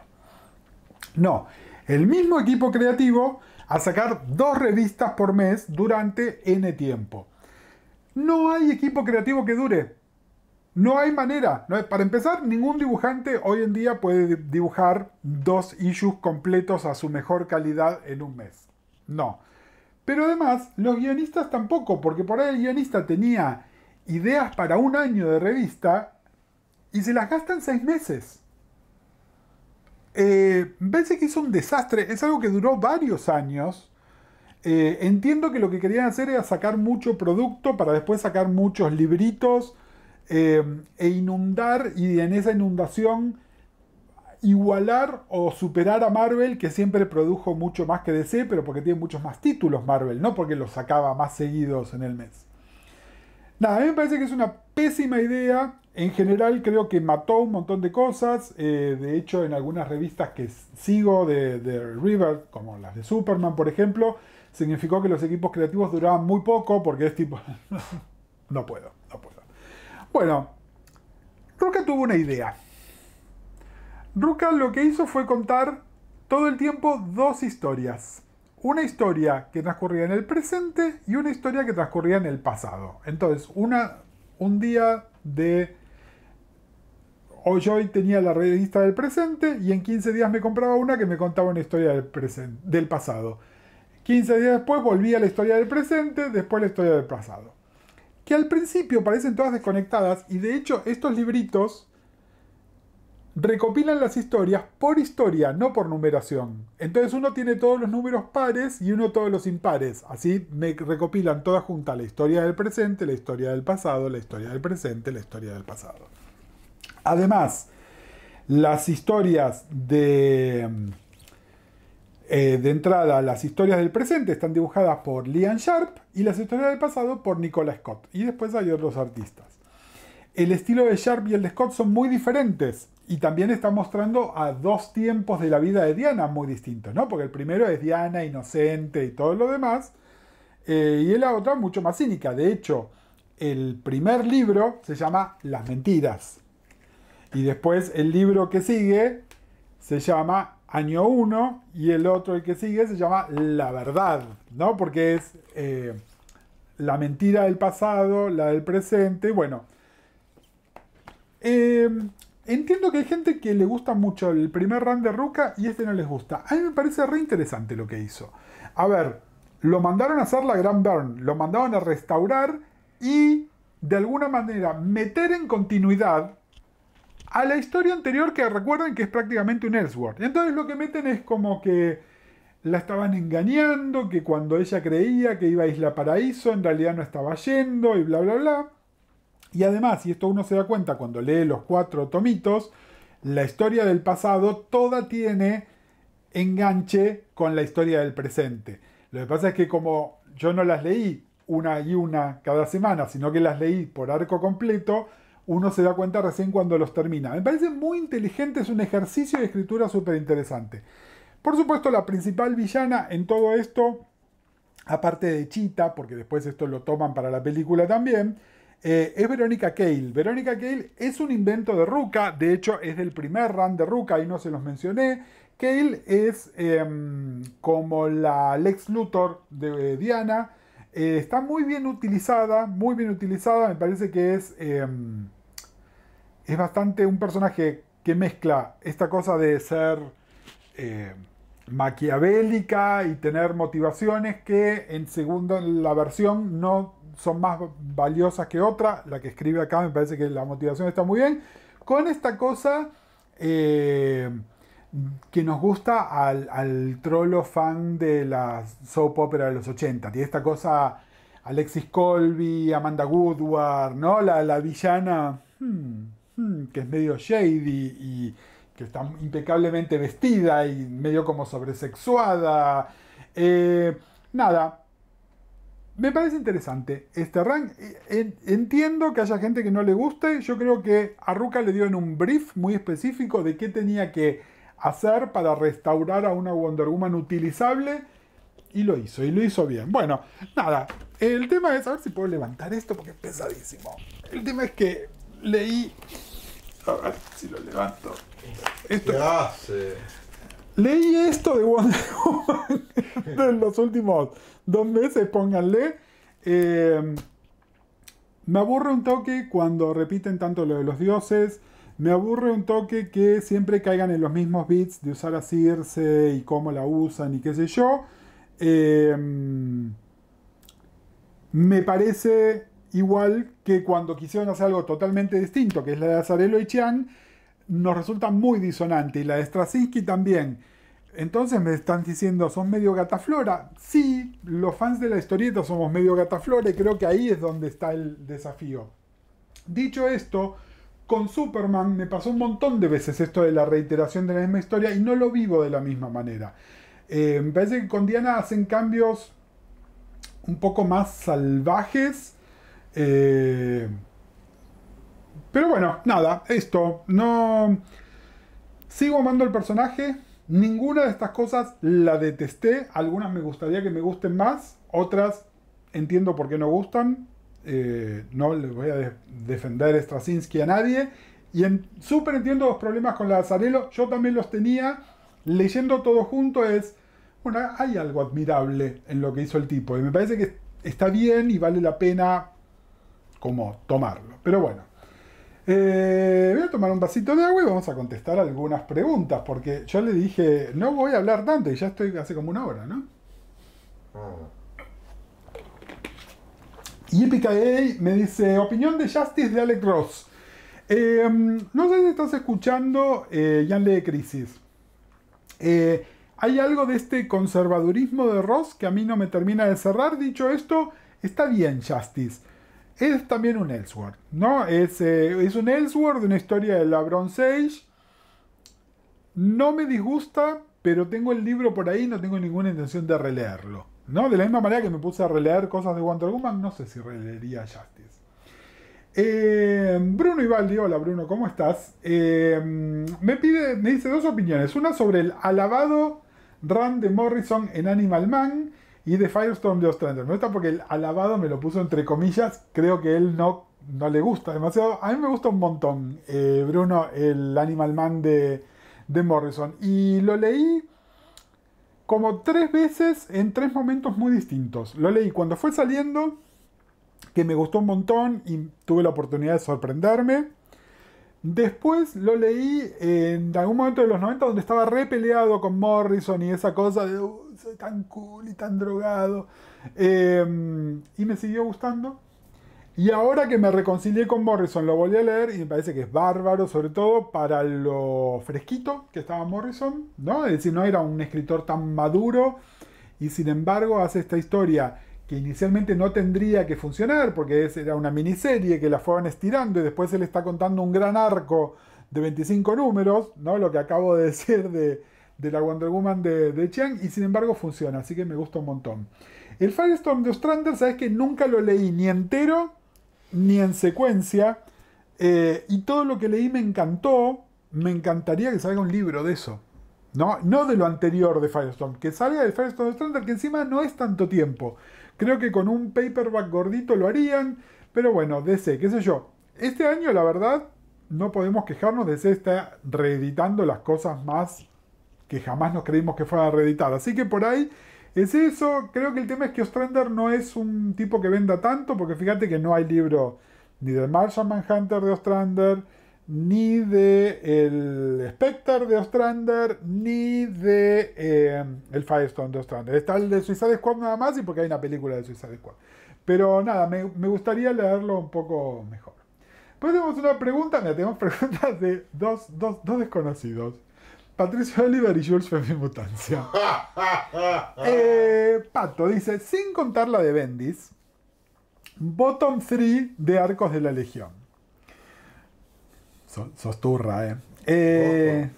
[SPEAKER 1] No, el mismo equipo creativo a sacar dos revistas por mes durante N tiempo. No hay equipo creativo que dure. No hay manera. No para empezar, ningún dibujante hoy en día puede dibujar dos issues completos a su mejor calidad en un mes. No. Pero además, los guionistas tampoco, porque por ahí el guionista tenía ideas para un año de revista y se las gastan seis meses. Eh, que hizo un desastre, es algo que duró varios años. Eh, entiendo que lo que querían hacer era sacar mucho producto para después sacar muchos libritos eh, e inundar y en esa inundación igualar o superar a Marvel, que siempre produjo mucho más que DC, pero porque tiene muchos más títulos Marvel, no porque los sacaba más seguidos en el mes. Nada, a mí me parece que es una pésima idea. En general creo que mató un montón de cosas. Eh, de hecho, en algunas revistas que sigo de, River, como las de Superman, por ejemplo, significó que los equipos creativos duraban muy poco porque es tipo... no puedo, no puedo. Bueno, que tuvo una idea. Ruka lo que hizo fue contar todo el tiempo dos historias. Una historia que transcurría en el presente y una historia que transcurría en el pasado. Entonces, una, un día de hoy tenía la revista del presente y en 15 días me compraba una que me contaba una historia del, presente, del pasado. 15 días después volvía a la historia del presente, después la historia del pasado. Que al principio parecen todas desconectadas y de hecho estos libritos recopilan las historias por historia, no por numeración. Entonces uno tiene todos los números pares y uno todos los impares. Así me recopilan todas juntas la historia del presente, la historia del pasado, la historia del presente, la historia del pasado. Además, las historias de... Eh, de entrada, las historias del presente están dibujadas por Lian Sharp y las historias del pasado por Nicola Scott. Y después hay otros artistas. El estilo de Sharp y el de Scott son muy diferentes, y también está mostrando a dos tiempos de la vida de Diana muy distintos, ¿no? Porque el primero es Diana inocente y todo lo demás, eh, y el otro mucho más cínica. De hecho, el primer libro se llama Las Mentiras. Y después el libro que sigue se llama Año 1 y el otro, el que sigue, se llama La Verdad, ¿no? Porque es eh, la mentira del pasado, la del presente, bueno. Em, Entiendo que hay gente que le gusta mucho el primer run de Ruka y este no les gusta. A mí me parece re interesante lo que hizo. A ver, lo mandaron a hacer la Grand Burn, lo mandaron a restaurar y de alguna manera meter en continuidad a la historia anterior que recuerden que es prácticamente un y Entonces lo que meten es como que la estaban engañando, que cuando ella creía que iba a Isla Paraíso en realidad no estaba yendo y bla bla bla. Y además, y esto uno se da cuenta cuando lee los cuatro tomitos, la historia del pasado toda tiene enganche con la historia del presente. Lo que pasa es que como yo no las leí una y una cada semana, sino que las leí por arco completo, uno se da cuenta recién cuando los termina. Me parece muy inteligente, es un ejercicio de escritura súper interesante. Por supuesto, la principal villana en todo esto, aparte de Chita, porque después esto lo toman para la película también, eh, es Verónica Cale. Verónica Cale es un invento de Ruca, de hecho es del primer run de Ruca, y no se los mencioné. Cale es em, como la Lex Luthor de eh, Diana. Eh, está muy bien utilizada, muy bien utilizada. Me parece que es, em, es bastante un personaje que mezcla esta cosa de ser maquiavélica y tener motivaciones que en segunda la versión no son más valiosas que otra. La que escribe acá me parece que la motivación está muy bien. Con esta cosa eh, que nos gusta al, al, trolo fan de la soap opera de los 80. Tiene esta cosa Alexis Colby, Amanda Woodward, ¿no? La, la villana hmm, hmm, que es medio shady y que está impecablemente vestida y medio como sobresexuada. Eh, nada, me parece interesante este rank. E, entiendo que haya gente que no le guste. Yo creo que a Ruka le dio en un brief muy específico de qué tenía que hacer para restaurar a una Wonder Woman utilizable. Y lo hizo, y lo hizo bien. Bueno, nada. El tema es, a ver si puedo levantar esto porque es pesadísimo. El tema es que leí...
[SPEAKER 2] A ver si lo levanto. Esto... ¿Qué hace?
[SPEAKER 1] Leí esto de Wonder Woman en los últimos dos meses, pónganle. Eh, me aburre un toque cuando repiten tanto lo de los dioses. Me aburre un toque que siempre caigan en los mismos beats de usar a Circe y cómo la usan y qué sé yo. Eh, me parece igual que cuando quisieron hacer algo totalmente distinto, que es la de Azarelo y Chiang, nos resulta muy disonante. Y la de Straczynski también. Entonces me están diciendo, son medio gataflora. Sí, los fans de la historieta somos medio gataflora y creo que ahí es donde está el desafío. Dicho esto, con Superman me pasó un montón de veces esto de la reiteración de la misma historia y no lo vivo de la misma manera. Eh, me que con Diana hacen cambios un poco más salvajes. Eh, pero bueno, nada, esto. No. Sigo amando el personaje. Ninguna de estas cosas la detesté, algunas me gustaría que me gusten más, otras entiendo por qué no gustan, eh, no le voy a defender Straczynski a nadie, y en, súper entiendo los problemas con la Zarelo, yo también los tenía, leyendo todo junto es, bueno, hay algo admirable en lo que hizo el tipo, y me parece que está bien y vale la pena como tomarlo, pero bueno. Eh, voy a tomar un vasito de agua y vamos a contestar algunas preguntas, porque yo le dije, no voy a hablar tanto y ya estoy hace como una hora, ¿no? Y EPKA me dice, opinión de Justice de Alec Ross. Eh, no sé si estás escuchando eh, Jan de Crisis. Eh, hay algo de este conservadurismo de Ross que a mí no me termina de cerrar. Dicho esto, está bien Justice es también un Ellsworth, ¿no? Es, eh, es un Ellsworth, una historia de la Bronze Age. No me disgusta, pero tengo el libro por ahí, no tengo ninguna intención de releerlo. ¿no? De la misma manera que me puse a releer cosas de Wonder Woman, no sé si releería Justice. Eh, Bruno Ibaldi, hola Bruno, ¿cómo estás? Eh, me pide, me dice dos opiniones. Una sobre el alabado run de Morrison en Animal Man y de Firestorm de Ostrander. Me gusta porque el alabado me lo puso entre comillas. Creo que él no, no le gusta demasiado. A mí me gusta un montón, eh, Bruno, el Animal Man de, de Morrison. Y lo leí como tres veces en tres momentos muy distintos. Lo leí cuando fue saliendo, que me gustó un montón y tuve la oportunidad de sorprenderme. Después lo leí en algún momento de los 90 donde estaba repeleado con Morrison y esa cosa de uh, tan cool y tan drogado. Em, y me siguió gustando. Y ahora que me reconcilié con Morrison, lo volví a leer y me parece que es bárbaro, sobre todo para lo fresquito que estaba Morrison, Es decir, no era un escritor tan maduro y sin embargo hace esta historia que inicialmente no tendría que funcionar, porque era una miniserie que la fueron estirando y después se le está contando un gran arco de 25 números, ¿no? lo que acabo de decir de, la Wonder Woman de, de Chiang, y sin embargo funciona, así que me gusta un montón. El Firestorm de Ostrander, sabes que nunca lo leí ni entero ni en secuencia, eh, y todo lo que leí me encantó, me encantaría que salga un libro de eso. No, no de lo anterior de Firestorm, que salga del Firestorm de Ostrander, que encima no es tanto tiempo. Creo que con un paperback gordito lo harían, pero bueno, DC, qué sé yo. Este año, la verdad, no podemos quejarnos, DC está reeditando las cosas más que jamás nos creímos que fuera reeditada. Así que por ahí es eso. Creo que el tema es que Ostrander no es un tipo que venda tanto, porque fíjate que no hay libro ni de Martian Manhunter de Ostrander, ni de el Spectre de Ostrander, ni de eh, el Firestone de Ostrander. Está el de Suicide Squad nada más y porque hay una película de Suicide Squad. Pero nada, me, gustaría leerlo un poco mejor. Pues tenemos una pregunta, mira, tenemos preguntas de dos, dos, desconocidos. Patricio Oliver y Jules Femimutancia. Eh, Pato dice, sin contar la de Bendis, Bottom 3 de Arcos de la Legión. Sosturra, eh.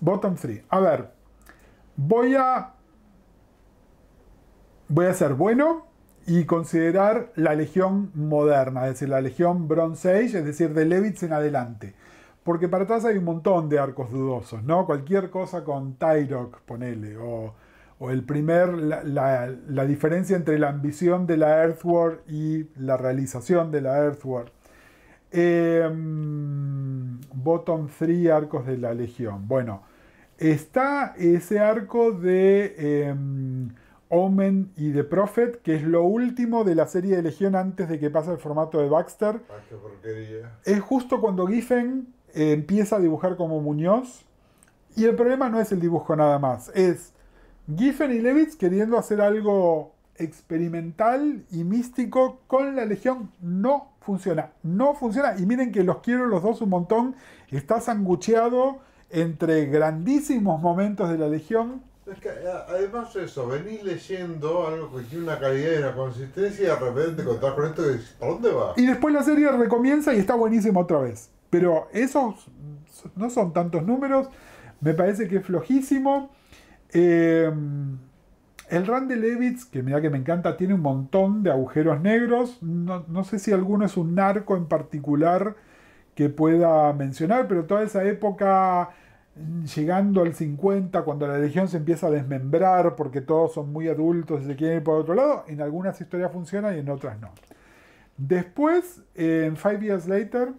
[SPEAKER 1] bottom 3. A ver. Voy a. Voy a ser bueno y considerar la legión moderna, es decir, la legión Bronze Age, es decir, de Levitz en adelante. Porque para atrás hay un montón de arcos dudosos, ¿no? Cualquier cosa con Tyrok, ponele, o, el primer, la, diferencia entre la ambición de la Earthworld y la realización de la Earthworld. Em, bottom 3 arcos de la Legión. Bueno, está ese arco de em, Omen y de Prophet, que es lo último de la serie de Legión antes de que pase el formato de Baxter.
[SPEAKER 2] Ah,
[SPEAKER 1] es justo cuando Giffen eh, empieza a dibujar como Muñoz. Y el problema no es el dibujo nada más, es Giffen y Levitz queriendo hacer algo experimental y místico con la Legión no funciona. No funciona. Y miren que los quiero los dos un montón. Está sangucheado entre grandísimos momentos de la Legión.
[SPEAKER 2] Es que eh, además eso, venís leyendo algo que tiene una calidad y una consistencia y de repente contás con esto y dices, ¿a dónde va? Y
[SPEAKER 1] después la serie recomienza y está buenísimo otra vez. Pero esos no son tantos números. Me parece que es flojísimo. Eh, el de Levitz, que da que me encanta, tiene un montón de agujeros negros. No, sé si alguno es un narco en particular que pueda mencionar, pero toda esa época, llegando al 50, cuando la legión se empieza a desmembrar porque todos son muy adultos y se quieren ir por otro lado, en algunas historias funciona y en otras no. Después, en Five Years Later,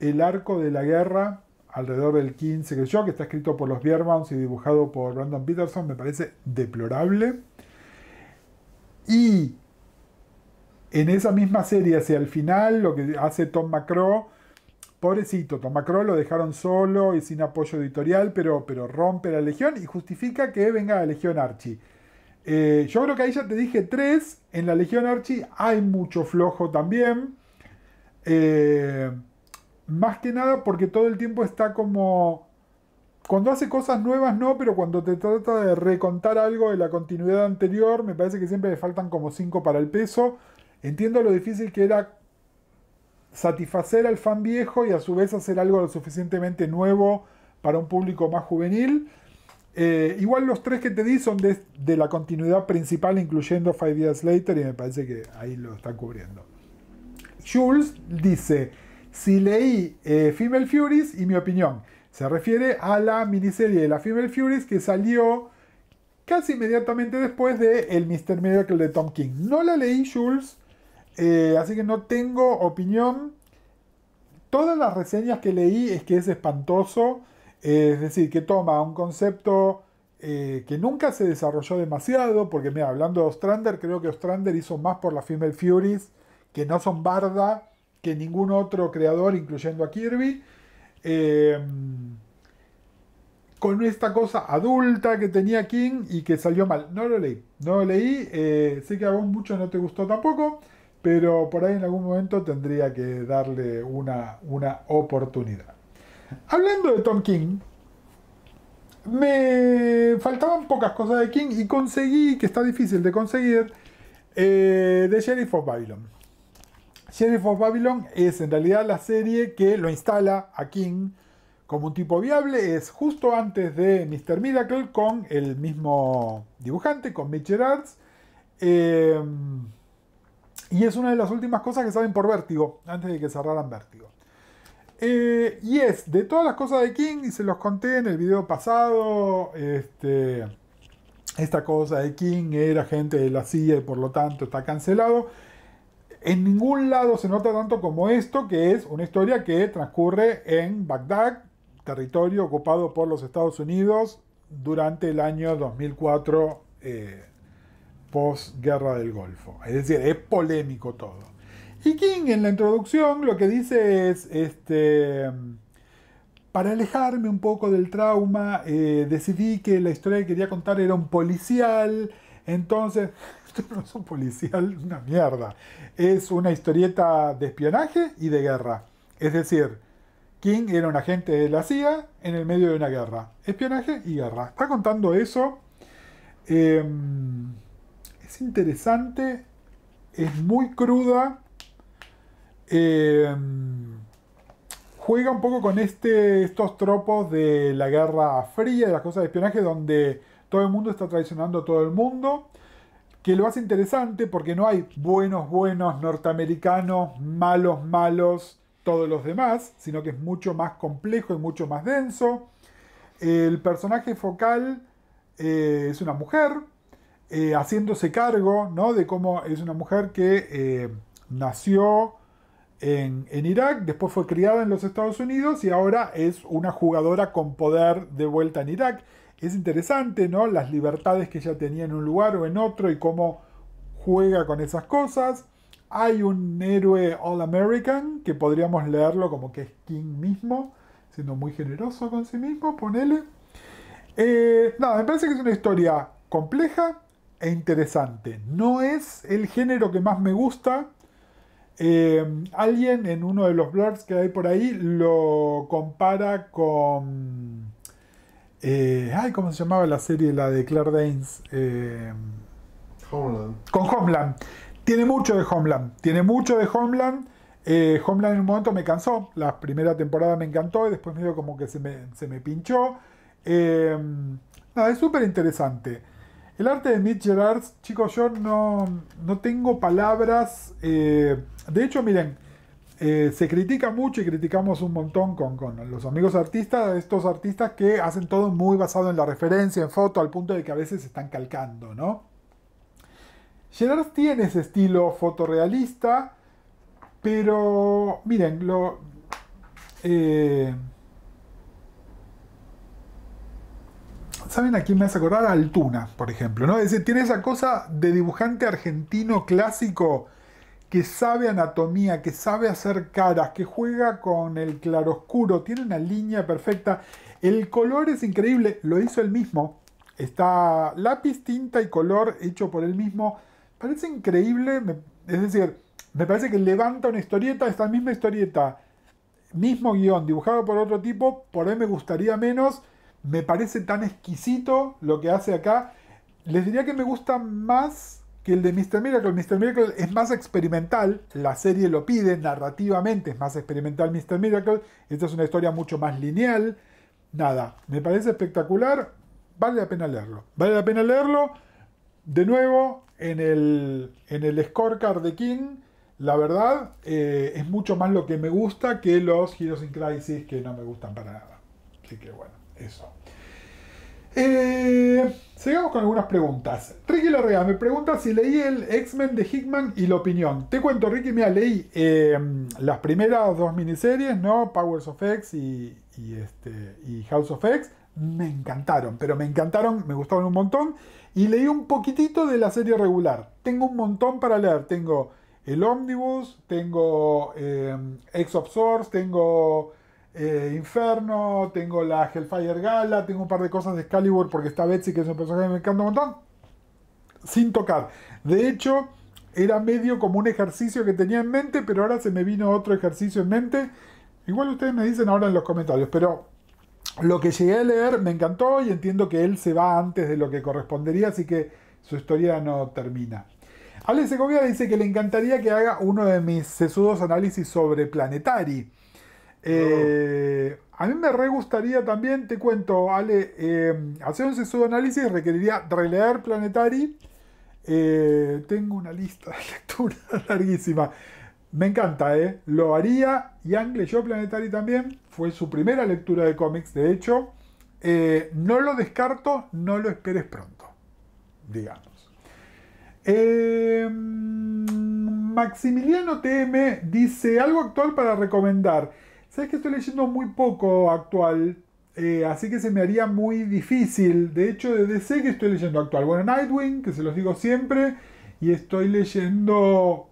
[SPEAKER 1] el arco de la guerra alrededor del 15 que yo, que está escrito por los Biermans y dibujado por Brandon Peterson, me parece deplorable. Y en esa misma serie, hacia el final, lo que hace Tom Macro, pobrecito, Tom Macro lo dejaron solo y sin apoyo editorial, pero, pero rompe la Legión y justifica que venga la Legión Archie. Eh, yo creo que ahí ya te dije tres, en la Legión Archie hay mucho flojo también. Eh, más que nada porque todo el tiempo está como cuando hace cosas nuevas no, pero cuando te trata de recontar algo de la continuidad anterior, me parece que siempre le faltan como 5 para el peso. Entiendo lo difícil que era satisfacer al fan viejo y a su vez hacer algo lo suficientemente nuevo para un público más juvenil. Eh, igual los tres que te di son de, la continuidad principal, incluyendo Five Years Later, y me parece que ahí lo están cubriendo. Jules dice, si leí eh, Female Furies y mi opinión. Se refiere a la miniserie de la Female Furies que salió casi inmediatamente después de El Mister Miracle de Tom King. No la leí, Jules, eh, así que no tengo opinión. Todas las reseñas que leí es que es espantoso, eh, es decir, que toma un concepto eh, que nunca se desarrolló demasiado, porque mira, hablando de Ostrander, creo que Ostrander hizo más por la Female Furies, que no son barda, que ningún otro creador, incluyendo a Kirby. Em, con esta cosa adulta que tenía King y que salió mal. No lo leí, no lo leí. Eh, sé que a vos mucho no te gustó tampoco, pero por ahí en algún momento tendría que darle una, una oportunidad. Hablando de Tom King, me faltaban pocas cosas de King y conseguí, que está difícil de conseguir, de eh, Sheriff of Babylon. Sheriff of Babylon es en realidad la serie que lo instala a King como un tipo viable. Es justo antes de Mr. Miracle con el mismo dibujante, con Mitch Arts eh, y es una de las últimas cosas que saben por Vértigo, antes de que cerraran Vértigo. Eh, y es de todas las cosas de King, y se los conté en el video pasado, este, esta cosa de King era gente de la CIA y por lo tanto está cancelado. En ningún lado se nota tanto como esto, que es una historia que transcurre en Bagdad, territorio ocupado por los Estados Unidos durante el año 2004, eh, posguerra del Golfo. Es decir, es polémico todo. Y King en la introducción lo que dice es, este, para alejarme un poco del trauma, eh, decidí que la historia que quería contar era un policial entonces, esto no es un policial, una mierda. Es una historieta de espionaje y de guerra. Es decir, King era un agente de la CIA en el medio de una guerra. Espionaje y guerra. Está contando eso. Em, es interesante. Es muy cruda. Em, juega un poco con este, estos tropos de la Guerra Fría, de las cosas de espionaje, donde todo el mundo está traicionando a todo el mundo, que lo hace interesante porque no hay buenos, buenos norteamericanos, malos, malos, todos los demás, sino que es mucho más complejo y mucho más denso. El personaje focal eh, es una mujer, eh, haciéndose cargo de cómo es una mujer que eh, nació en, Irak, después fue criada en los Estados Unidos y ahora es una jugadora con poder de vuelta en Irak. Es interesante, ¿no? Las libertades que ella tenía en un lugar o en otro y cómo juega con esas cosas. Hay un héroe All American que podríamos leerlo como que es King mismo, siendo muy generoso con sí mismo, ponele. Eh, nada, me parece que es una historia compleja e interesante. No es el género que más me gusta. Eh, alguien en uno de los blogs que hay por ahí lo compara con eh, ay, ¿cómo se llamaba la serie? La de Claire Danes. Eh, con Homeland. Tiene mucho de Homeland. Tiene mucho de Homeland. Eh, Homeland en un momento me cansó. La primera temporada me encantó y después medio como que se me, pinchó. nada, es súper interesante. El arte de Mitch Gerards, chicos, yo no, no tengo palabras. de hecho, miren, eh, se critica mucho y criticamos un montón con, los amigos artistas, estos artistas que hacen todo muy basado en la referencia, en foto, al punto de que a veces se están calcando, ¿no? Gerard tiene ese estilo fotorrealista, pero miren, lo... Eh, ¿Saben a quién me hace acordar? Altuna, por ejemplo, ¿no? Es decir, tiene esa cosa de dibujante argentino clásico que sabe anatomía, que sabe hacer caras, que juega con el claroscuro, tiene una línea perfecta. El color es increíble, lo hizo él mismo. Está lápiz, tinta y color hecho por él mismo. Parece increíble, es decir, me parece que levanta una historieta, esta misma historieta, mismo guión, dibujado por otro tipo, por ahí me gustaría menos. Me parece tan exquisito lo que hace acá. Les diría que me gusta más que el de Mr. Miracle. Mr. Miracle es más experimental, la serie lo pide narrativamente, es más experimental Mr. Miracle. Esta es una historia mucho más lineal. Nada, me parece espectacular, vale la pena leerlo. Vale la pena leerlo. De nuevo, en el, en scorecard de King, la verdad, eh, es mucho más lo que me gusta que los Heroes in Crisis que no me gustan para nada. Así que bueno, eso. Eh, sigamos con algunas preguntas. Ricky Larrea me pregunta si leí el X-Men de Hickman y la opinión. Te cuento, Ricky, mira, leí eh, las primeras dos miniseries, ¿no? Powers of X este, y, House of X. Me encantaron, pero me encantaron, me gustaron un montón. Y leí un poquitito de la serie regular. Tengo un montón para leer. Tengo el Omnibus, tengo X of Source, tengo eh, Inferno, tengo la Hellfire Gala, tengo un par de cosas de Excalibur porque está Betsy, que es un personaje que me encanta un montón, sin tocar. De hecho, era medio como un ejercicio que tenía en mente, pero ahora se me vino otro ejercicio en mente. Igual ustedes me dicen ahora en los comentarios, pero lo que llegué a leer me encantó y entiendo que él se va antes de lo que correspondería, así que su historia no termina. Alex Segovia dice que le encantaría que haga uno de mis sesudos análisis sobre Planetari. Eh, a mí me re gustaría también, te cuento, Ale, eh, hacer un de análisis requeriría releer Planetari. Eh, tengo una lista de lectura larguísima. Me encanta, ¿eh? Lo haría. y Angle, yo Planetari también. Fue su primera lectura de cómics, de hecho. no lo descarto, no lo esperes pronto, digamos. Maximiliano TM dice algo actual para recomendar. Sabes que estoy leyendo muy poco actual, eh, así que se me haría muy difícil. De hecho, desde que estoy leyendo actual. Bueno, Nightwing, que se los digo siempre, y estoy leyendo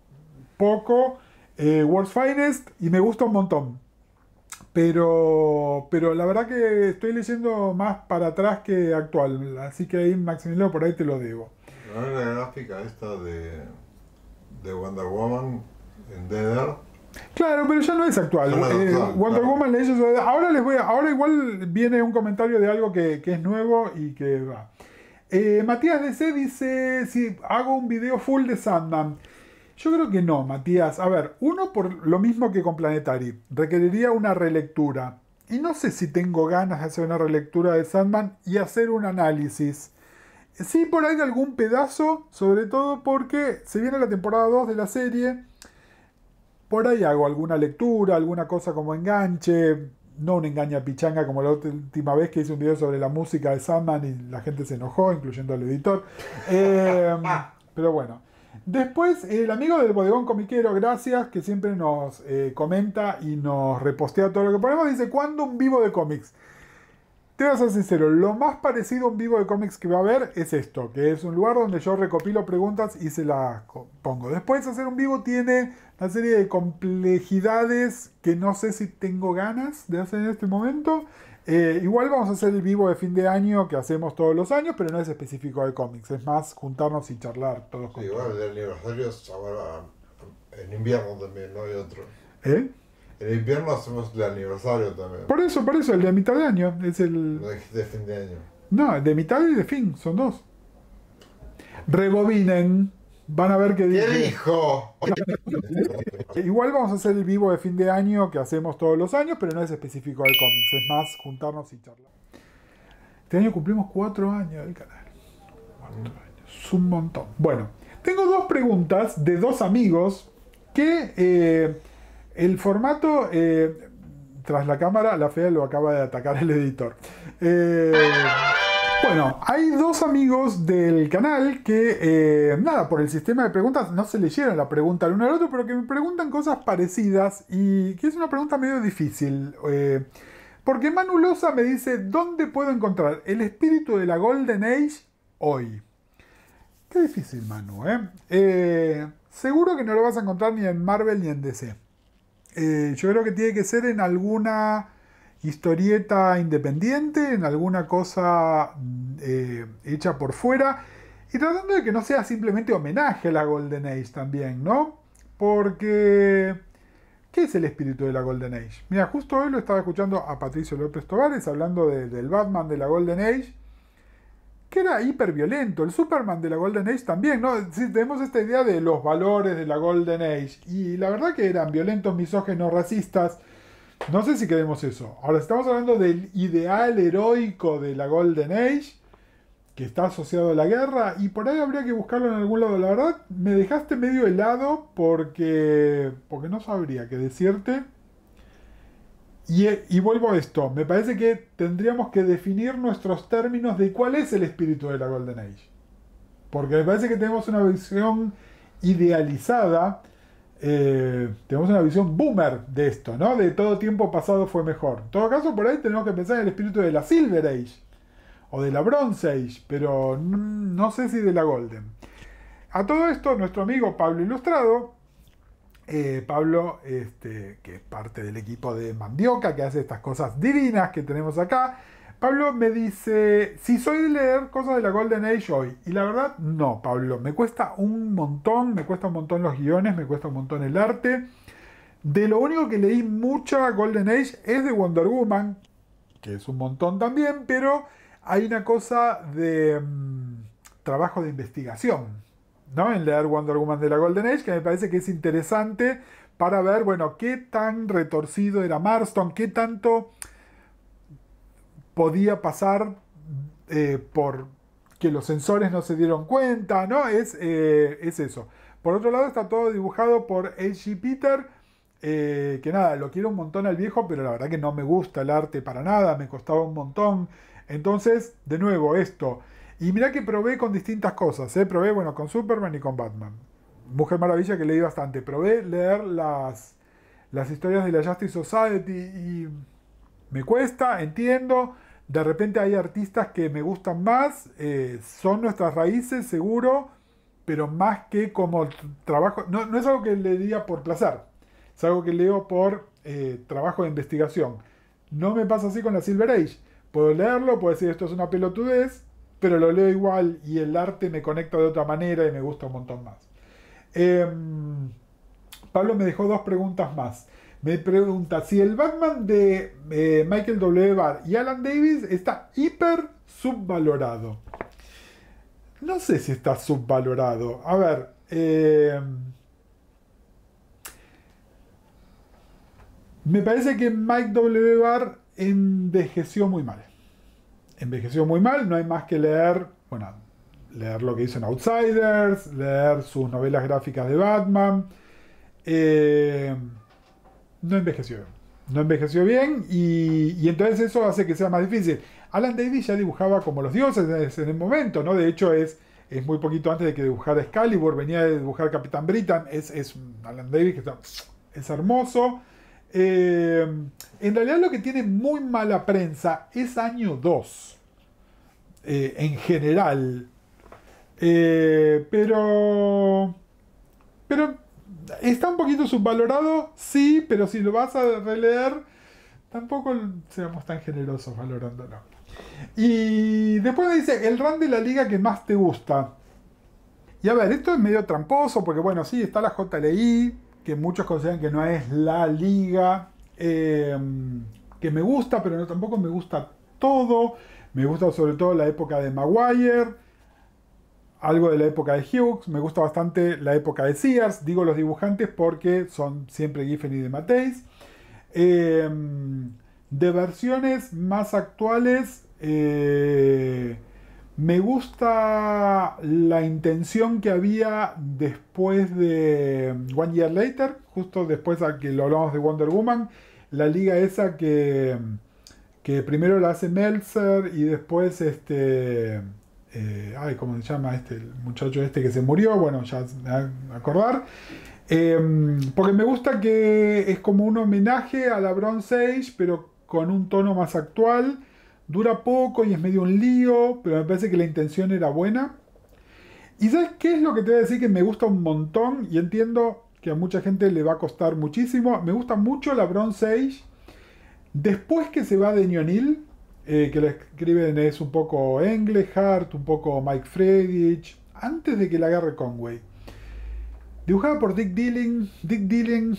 [SPEAKER 1] poco eh, World's Finest, y me gusta un montón. Pero, pero la verdad que estoy leyendo más para atrás que actual, así que ahí Maximiliano por ahí te lo digo
[SPEAKER 2] La gráfica esta de, Wonder Woman en Dead
[SPEAKER 1] Claro, pero ya no es actual. Eh, Cuando Ahora les voy a, ahora igual viene un comentario de algo que, es nuevo y que va. Eh, Matías DC dice si hago un video full de Sandman. Yo creo que no, Matías. A ver, uno por lo mismo que con Planetary. Requeriría una relectura. Y no sé si tengo ganas de hacer una relectura de Sandman y hacer un análisis. Sí, por ahí algún pedazo, sobre todo porque se viene la temporada 2 de la serie por ahí hago alguna lectura, alguna cosa como enganche, no un engaña pichanga como la última vez que hice un video sobre la música de Sandman y la gente se enojó, incluyendo al editor. Em, pero bueno. Después, el amigo del bodegón comiquero, gracias, que siempre nos eh, comenta y nos repostea todo lo que ponemos, dice, ¿cuándo un vivo de cómics? Te voy a ser sincero, lo más parecido a un vivo de cómics que va a haber es esto, que es un lugar donde yo recopilo preguntas y se las pongo. Después hacer un vivo tiene una serie de complejidades que no sé si tengo ganas de hacer en este momento. Eh, igual vamos a hacer el vivo de fin de año que hacemos todos los años, pero no es específico de cómics, es más juntarnos y charlar todos
[SPEAKER 2] igual, de aniversario en invierno también, no hay otro. ¿Eh? En invierno hacemos el aniversario también. Por eso, por eso,
[SPEAKER 1] el de mitad de año. Es el...
[SPEAKER 2] de fin de año.
[SPEAKER 1] No, de mitad y de fin, son dos. Rebobinen. Van a ver qué, ¿Qué dijo. Igual vamos a hacer el vivo de fin de año que hacemos todos los años, pero no es específico del cómics, es más juntarnos y charlar. Este año cumplimos cuatro años del canal. Cuatro mm. años, un montón. Bueno, tengo dos preguntas de dos amigos que eh, el formato, eh, tras la cámara, la fea lo acaba de atacar el editor. Eh, bueno, hay dos amigos del canal que, eh, nada, por el sistema de preguntas no se leyeron la pregunta el uno al otro, pero que me preguntan cosas parecidas y que es una pregunta medio difícil. porque Manu Loza me dice, ¿dónde puedo encontrar el espíritu de la Golden Age hoy? Qué difícil, Manu, eh seguro que no lo vas a encontrar ni en Marvel ni en DC. Eh, yo creo que tiene que ser en alguna historieta independiente, en alguna cosa mm, eh, hecha por fuera, y tratando de que no sea simplemente homenaje a la Golden Age también, ¿no? Porque, ¿qué es el espíritu de la Golden Age? Mira, justo hoy lo estaba escuchando a Patricio López Tovares hablando del Batman de la Golden Age, que era hiperviolento. El Superman de la Golden Age también, ¿no? Sí, tenemos esta idea de los valores de la Golden Age. Y la verdad que eran violentos, misógenos, racistas. No sé si queremos eso. Ahora, estamos hablando del ideal heroico de la Golden Age, que está asociado a la guerra, y por ahí habría que buscarlo en algún lado. La verdad, me dejaste medio helado porque, porque no sabría qué decirte. Y, vuelvo a esto, me parece que tendríamos que definir nuestros términos de cuál es el espíritu de la Golden Age. Porque me parece que tenemos una visión idealizada, eh, tenemos una visión boomer de esto, ¿no? De todo tiempo pasado fue mejor. En todo caso, por ahí tenemos que pensar en el espíritu de la Silver Age o de la Bronze Age, pero no sé si de la Golden. A todo esto, nuestro amigo Pablo Ilustrado eh, Pablo, este, que es parte del equipo de Mandioca, que hace estas cosas divinas que tenemos acá, Pablo me dice, si soy de leer cosas de la Golden Age hoy, y la verdad no, Pablo, me cuesta un montón, me cuesta un montón los guiones, me cuesta un montón el arte. De lo único que leí mucha Golden Age es de Wonder Woman, que es un montón también, pero hay una cosa de mm, trabajo de investigación, en leer Wonder Woman de la Golden Age, que me parece que es interesante para ver, bueno, qué tan retorcido era Marston, qué tanto podía pasar eh, por que los sensores no se dieron cuenta, ¿no? Es, eh, es eso. Por otro lado está todo dibujado por H.G. Peter, eh, que nada, lo quiero un montón al viejo, pero la verdad que no me gusta el arte para nada, me costaba un montón. Entonces, de nuevo, esto, y mirá que probé con distintas cosas, ¿eh? probé bueno, con Superman y con Batman. Mujer Maravilla que leí bastante, probé leer las, las historias de la Justice Society y me cuesta, entiendo. De repente hay artistas que me gustan más, eh, son nuestras raíces, seguro, pero más que como trabajo. No, es algo que le diga por placer, es algo que leo por eh, trabajo de investigación. No me pasa así con la Silver Age. Puedo leerlo, puedo decir esto es una pelotudez, pero lo leo igual y el arte me conecta de otra manera y me gusta un montón más. Em, Pablo me dejó dos preguntas más. Me pregunta si el Batman de eh, Michael W. Barr y Alan Davis está hiper subvalorado. No sé si está subvalorado. A ver. Em, me parece que Mike W. Barr envejeció muy mal envejeció muy mal, no hay más que leer, bueno, leer lo que dicen Outsiders, leer sus novelas gráficas de Batman. Eh, no envejeció bien. No envejeció bien y, y, entonces eso hace que sea más difícil. Alan Davis ya dibujaba como los dioses en el momento, ¿no? De hecho es, es muy poquito antes de que dibujara Excalibur, venía de dibujar Capitán Britain, es, Alan Davis que está, es hermoso. Eh, en realidad lo que tiene muy mala prensa es año 2, eh, en general. Eh, pero, pero está un poquito subvalorado, sí, pero si lo vas a releer, tampoco seamos tan generosos valorándolo. Y después dice, el run de la liga que más te gusta. Y a ver, esto es medio tramposo, porque bueno, sí, está la JLI, que muchos consideran que no es la liga em, que me gusta, pero no tampoco me gusta todo. Me gusta sobre todo la época de Maguire, algo de la época de Hughes, me gusta bastante la época de Sears, digo los dibujantes porque son siempre Giffen y de Mateis. Em, de versiones más actuales, eh, me gusta la intención que había después de One Year Later, justo después a que lo hablamos de Wonder Woman, la liga esa que, primero la hace Meltzer y después este... Eh, ay, ¿cómo se llama este? El muchacho este que se murió, bueno, ya acordar. Em, porque me gusta que es como un homenaje a la Bronze Age, pero con un tono más actual Dura poco y es medio un lío, pero me parece que la intención era buena. ¿Y sabes qué es lo que te voy a decir que me gusta un montón? Y entiendo que a mucha gente le va a costar muchísimo. Me gusta mucho la Bronze Age. Después que se va de Neonil, eh, que le escriben es un poco Englehart, un poco Mike Friedrich, antes de que la agarre Conway. Dibujada por Dick Dilling. Dick Dilling.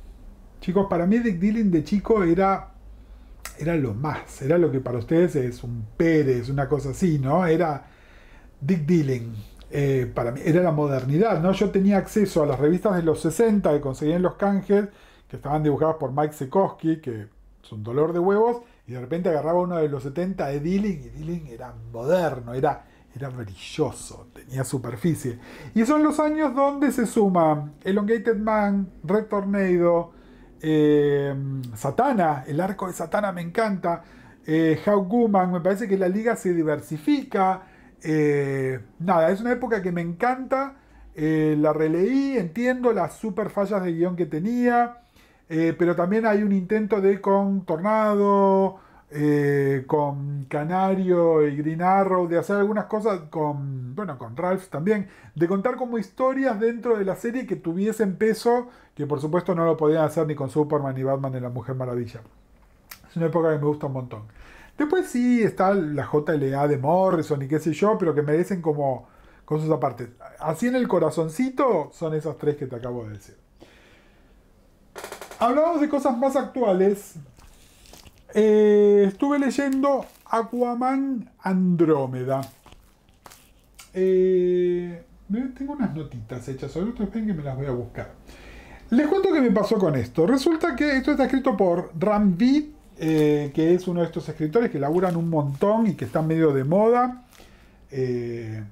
[SPEAKER 1] Chicos, para mí Dick Dilling de chico era era lo más, era lo que para ustedes es un Pérez, una cosa así, ¿no? Era Dick Dealing, eh, para mí era la modernidad, ¿no? Yo tenía acceso a las revistas de los 60 que conseguían los canjes, que estaban dibujadas por Mike Sekoski, que es un dolor de huevos, y de repente agarraba uno de los 70 de Dealing, y Dilling era moderno, era, era brilloso, tenía superficie. Y son los años donde se suman Elongated Man, Red Tornado, Em, Satana, el arco de Satana me encanta. Eh, Guman, me parece que la liga se diversifica. Eh, nada, es una época que me encanta. Eh, la releí, entiendo las super fallas de guión que tenía. Eh, pero también hay un intento de con Tornado, con Canario y Green Arrow, de hacer algunas cosas con, bueno, con Ralph también, de contar como historias dentro de la serie que tuviesen peso que por supuesto no lo podían hacer ni con Superman, ni Batman, ni la Mujer Maravilla. Es una época que me gusta un montón. Después sí está la JLA de Morrison y qué sé yo, pero que merecen como cosas aparte. Así en el corazoncito son esas tres que te acabo de decir. Hablamos de cosas más actuales. Eh, estuve leyendo Aquaman Andrómeda. Eh, tengo unas notitas hechas sobre esto, ven que me las voy a buscar. Les cuento qué me pasó con esto. Resulta que esto está escrito por Ram eh, que es uno de estos escritores que laburan un montón y que están medio de moda. Eh,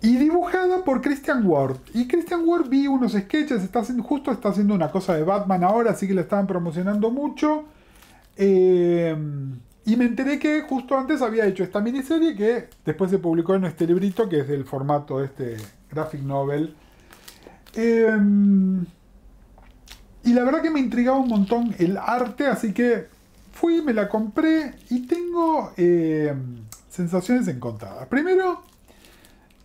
[SPEAKER 1] y dibujada por Christian Ward. Y Christian Ward vi unos sketches, justo está haciendo una cosa de Batman ahora, así que la estaban promocionando mucho. Eh, y me enteré que justo antes había hecho esta miniserie que después se publicó en este librito, que es del formato de este graphic novel Em, y la verdad que me intrigaba un montón el arte, así que fui, me la compré y tengo em, sensaciones encontradas. Primero,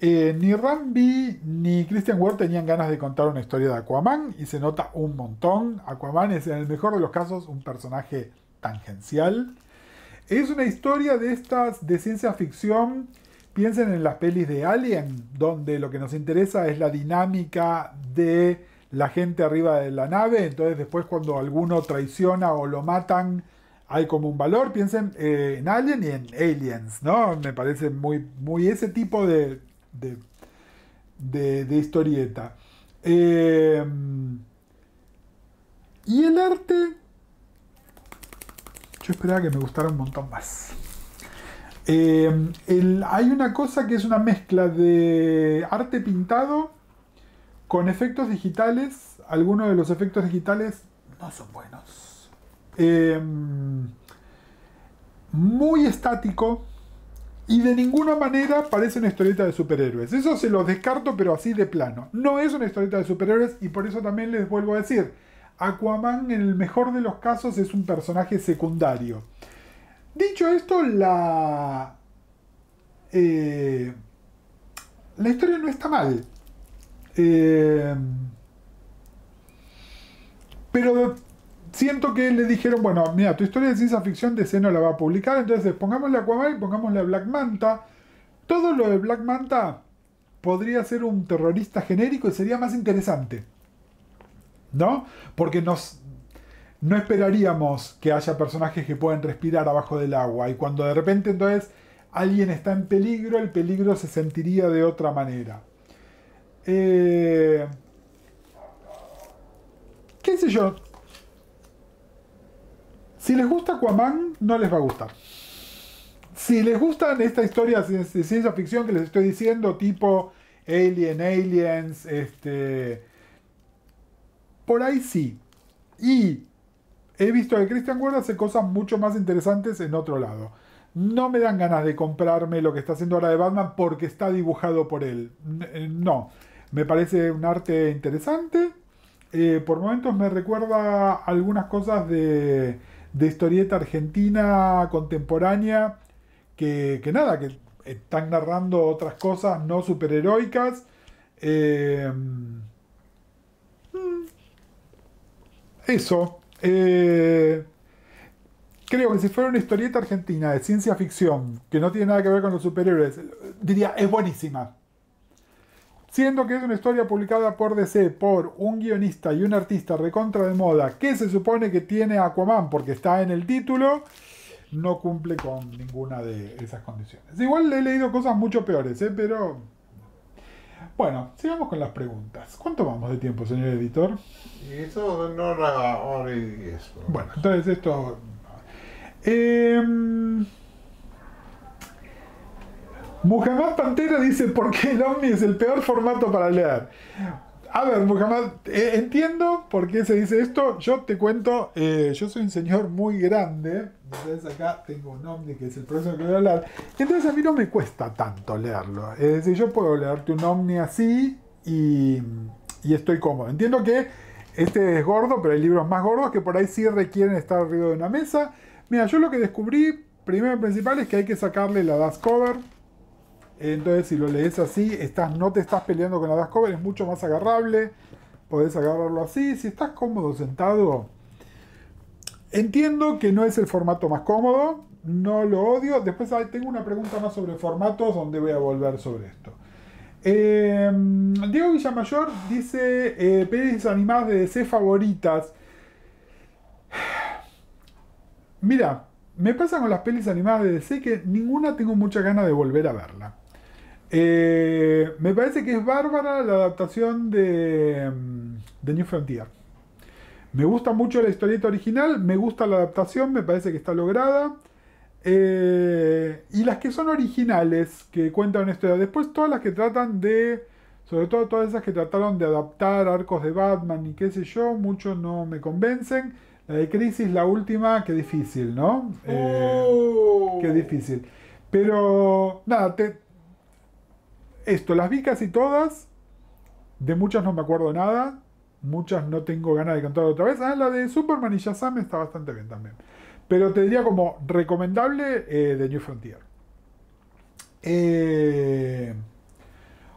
[SPEAKER 1] eh, ni Rambi ni Christian Ward tenían ganas de contar una historia de Aquaman y se nota un montón. Aquaman es en el mejor de los casos un personaje tangencial. Es una historia de estas de ciencia ficción Piensen en las pelis de Alien, donde lo que nos interesa es la dinámica de la gente arriba de la nave, entonces después cuando alguno traiciona o lo matan, hay como un valor. Piensen eh, en Alien y en Aliens, ¿no? Me parece muy, muy ese tipo de, de, historieta. Eh, y el arte, yo esperaba que me gustara un montón más. Em, hay una cosa que es una mezcla de arte pintado con efectos digitales. Algunos de los efectos digitales no son buenos. Em, muy estático. Y de ninguna manera parece una historieta de superhéroes. Eso se los descarto, pero así de plano. No es una historieta de superhéroes y por eso también les vuelvo a decir, Aquaman en el mejor de los casos es un personaje secundario. Dicho esto, la, eh, la historia no está mal. Eh, pero siento que le dijeron, bueno, mira, tu historia de ciencia ficción de no la va a publicar, entonces pongámosle Aquaman y pongámosle a Black Manta. Todo lo de Black Manta podría ser un terrorista genérico y sería más interesante. ¿No? Porque nos, no esperaríamos que haya personajes que puedan respirar abajo del agua. Y cuando de repente entonces alguien está en peligro, el peligro se sentiría de otra manera. Eh, ¿Qué sé yo? Si les gusta Aquaman, no les va a gustar. Si les gustan esta historia de ciencia ficción que les estoy diciendo, tipo Alien, Aliens, este... Por ahí sí. Y he visto que Christian Ward hace cosas mucho más interesantes en otro lado. No me dan ganas de comprarme lo que está haciendo ahora de Batman porque está dibujado por él. Eh, no, me parece un arte interesante. Eh, por momentos me recuerda algunas cosas de, de historieta argentina contemporánea que, nada, que están narrando otras cosas no superheroicas. Eh, mm, eso. Eh, creo que si fuera una historieta argentina de ciencia ficción que no tiene nada que ver con los superhéroes, diría, es buenísima. Siendo que es una historia publicada por DC por un guionista y un artista recontra de moda que se supone que tiene Aquaman porque está en el título, no cumple con ninguna de esas condiciones. Igual he leído cosas mucho peores, ¿eh? pero bueno, sigamos con las preguntas. ¿Cuánto vamos de tiempo, señor editor?
[SPEAKER 2] eso no era... hora Bueno,
[SPEAKER 1] entonces esto... Eh, Muhammad Pantera dice, ¿por qué el Omni es el peor formato para leer? A ver, Muhammad, eh, entiendo por qué se dice esto. Yo te cuento, eh, yo soy un señor muy grande, entonces acá tengo un omni que es el próximo que voy a hablar. Entonces a mí no me cuesta tanto leerlo. Es decir, yo puedo leerte un omni así y, estoy cómodo. Entiendo que este es gordo, pero hay libros más gordos que por ahí sí requieren estar arriba de una mesa. Mira, yo lo que descubrí, primero y principal, es que hay que sacarle la das cover. Entonces si lo lees así, estás, no te estás peleando con la das cover, es mucho más agarrable. Podés agarrarlo así. Si estás cómodo sentado Entiendo que no es el formato más cómodo, no lo odio. Después tengo una pregunta más sobre formatos donde voy a volver sobre esto. Em, Diego Villamayor dice eh, pelis animadas de DC favoritas. Mira, me pasa con las pelis animadas de DC que ninguna tengo mucha ganas de volver a verla. Eh, me parece que es bárbara la adaptación de, em, de New Frontier. Me gusta mucho la historieta original, me gusta la adaptación, me parece que está lograda. Eh, y las que son originales, que cuentan una historia. Después todas las que tratan de... Sobre todo todas esas que trataron de adaptar arcos de Batman y qué sé yo, muchos no me convencen. La de Crisis, la última, qué difícil, ¿no? Eh, oh. Qué difícil. Pero, nada, esto, las vi casi todas. De muchas no me acuerdo nada muchas no tengo ganas de cantar otra vez. Ah, la de Superman y Shazam está bastante bien también. Pero te diría como recomendable eh, de New Frontier. Eh,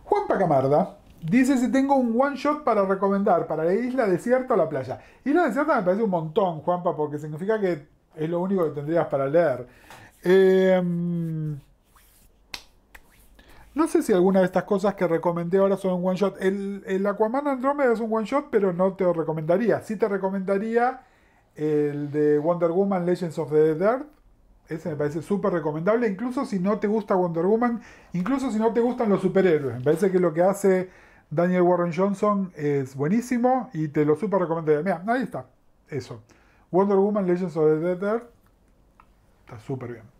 [SPEAKER 1] Juan Pacamarda dice si tengo un one shot para recomendar para la isla desierta o la playa. Isla desierta me parece un montón, Juanpa, porque significa que es lo único que tendrías para leer. Eh, no sé si alguna de estas cosas que recomendé ahora son un one shot. El, Aquaman Andromeda es un one shot, pero no te lo recomendaría. Sí te recomendaría el de Wonder Woman Legends of the Dead Earth. Ese me parece súper recomendable, incluso si no te gusta Wonder Woman, incluso si no te gustan los superhéroes. Me parece que lo que hace Daniel Warren Johnson es buenísimo y te lo súper recomendaría. Mira, ahí está. Eso. Wonder Woman Legends of the Dead Earth. Está súper bien.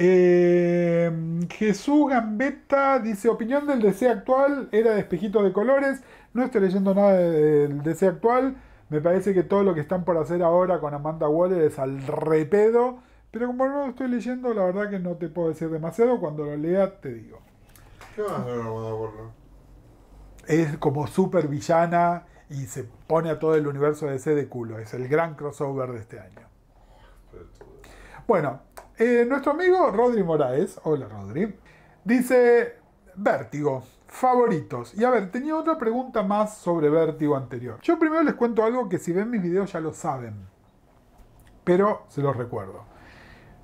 [SPEAKER 1] Eh, Jesús Gambetta dice: Opinión del DC actual, era de espejitos de colores. No estoy leyendo nada del DC actual. Me parece que todo lo que están por hacer ahora con Amanda Waller es al repedo. Pero como no lo estoy leyendo, la verdad que no te puedo decir demasiado. Cuando lo lea, te digo. ¿Qué Es como super villana y se pone a todo el universo de DC de culo. Es el gran crossover de este año. Bueno, eh, nuestro amigo Rodri Moraes, hola Rodri, dice Vértigo, favoritos. Y a ver, tenía otra pregunta más sobre Vértigo anterior. Yo primero les cuento algo que si ven mis videos ya lo saben, pero se los recuerdo.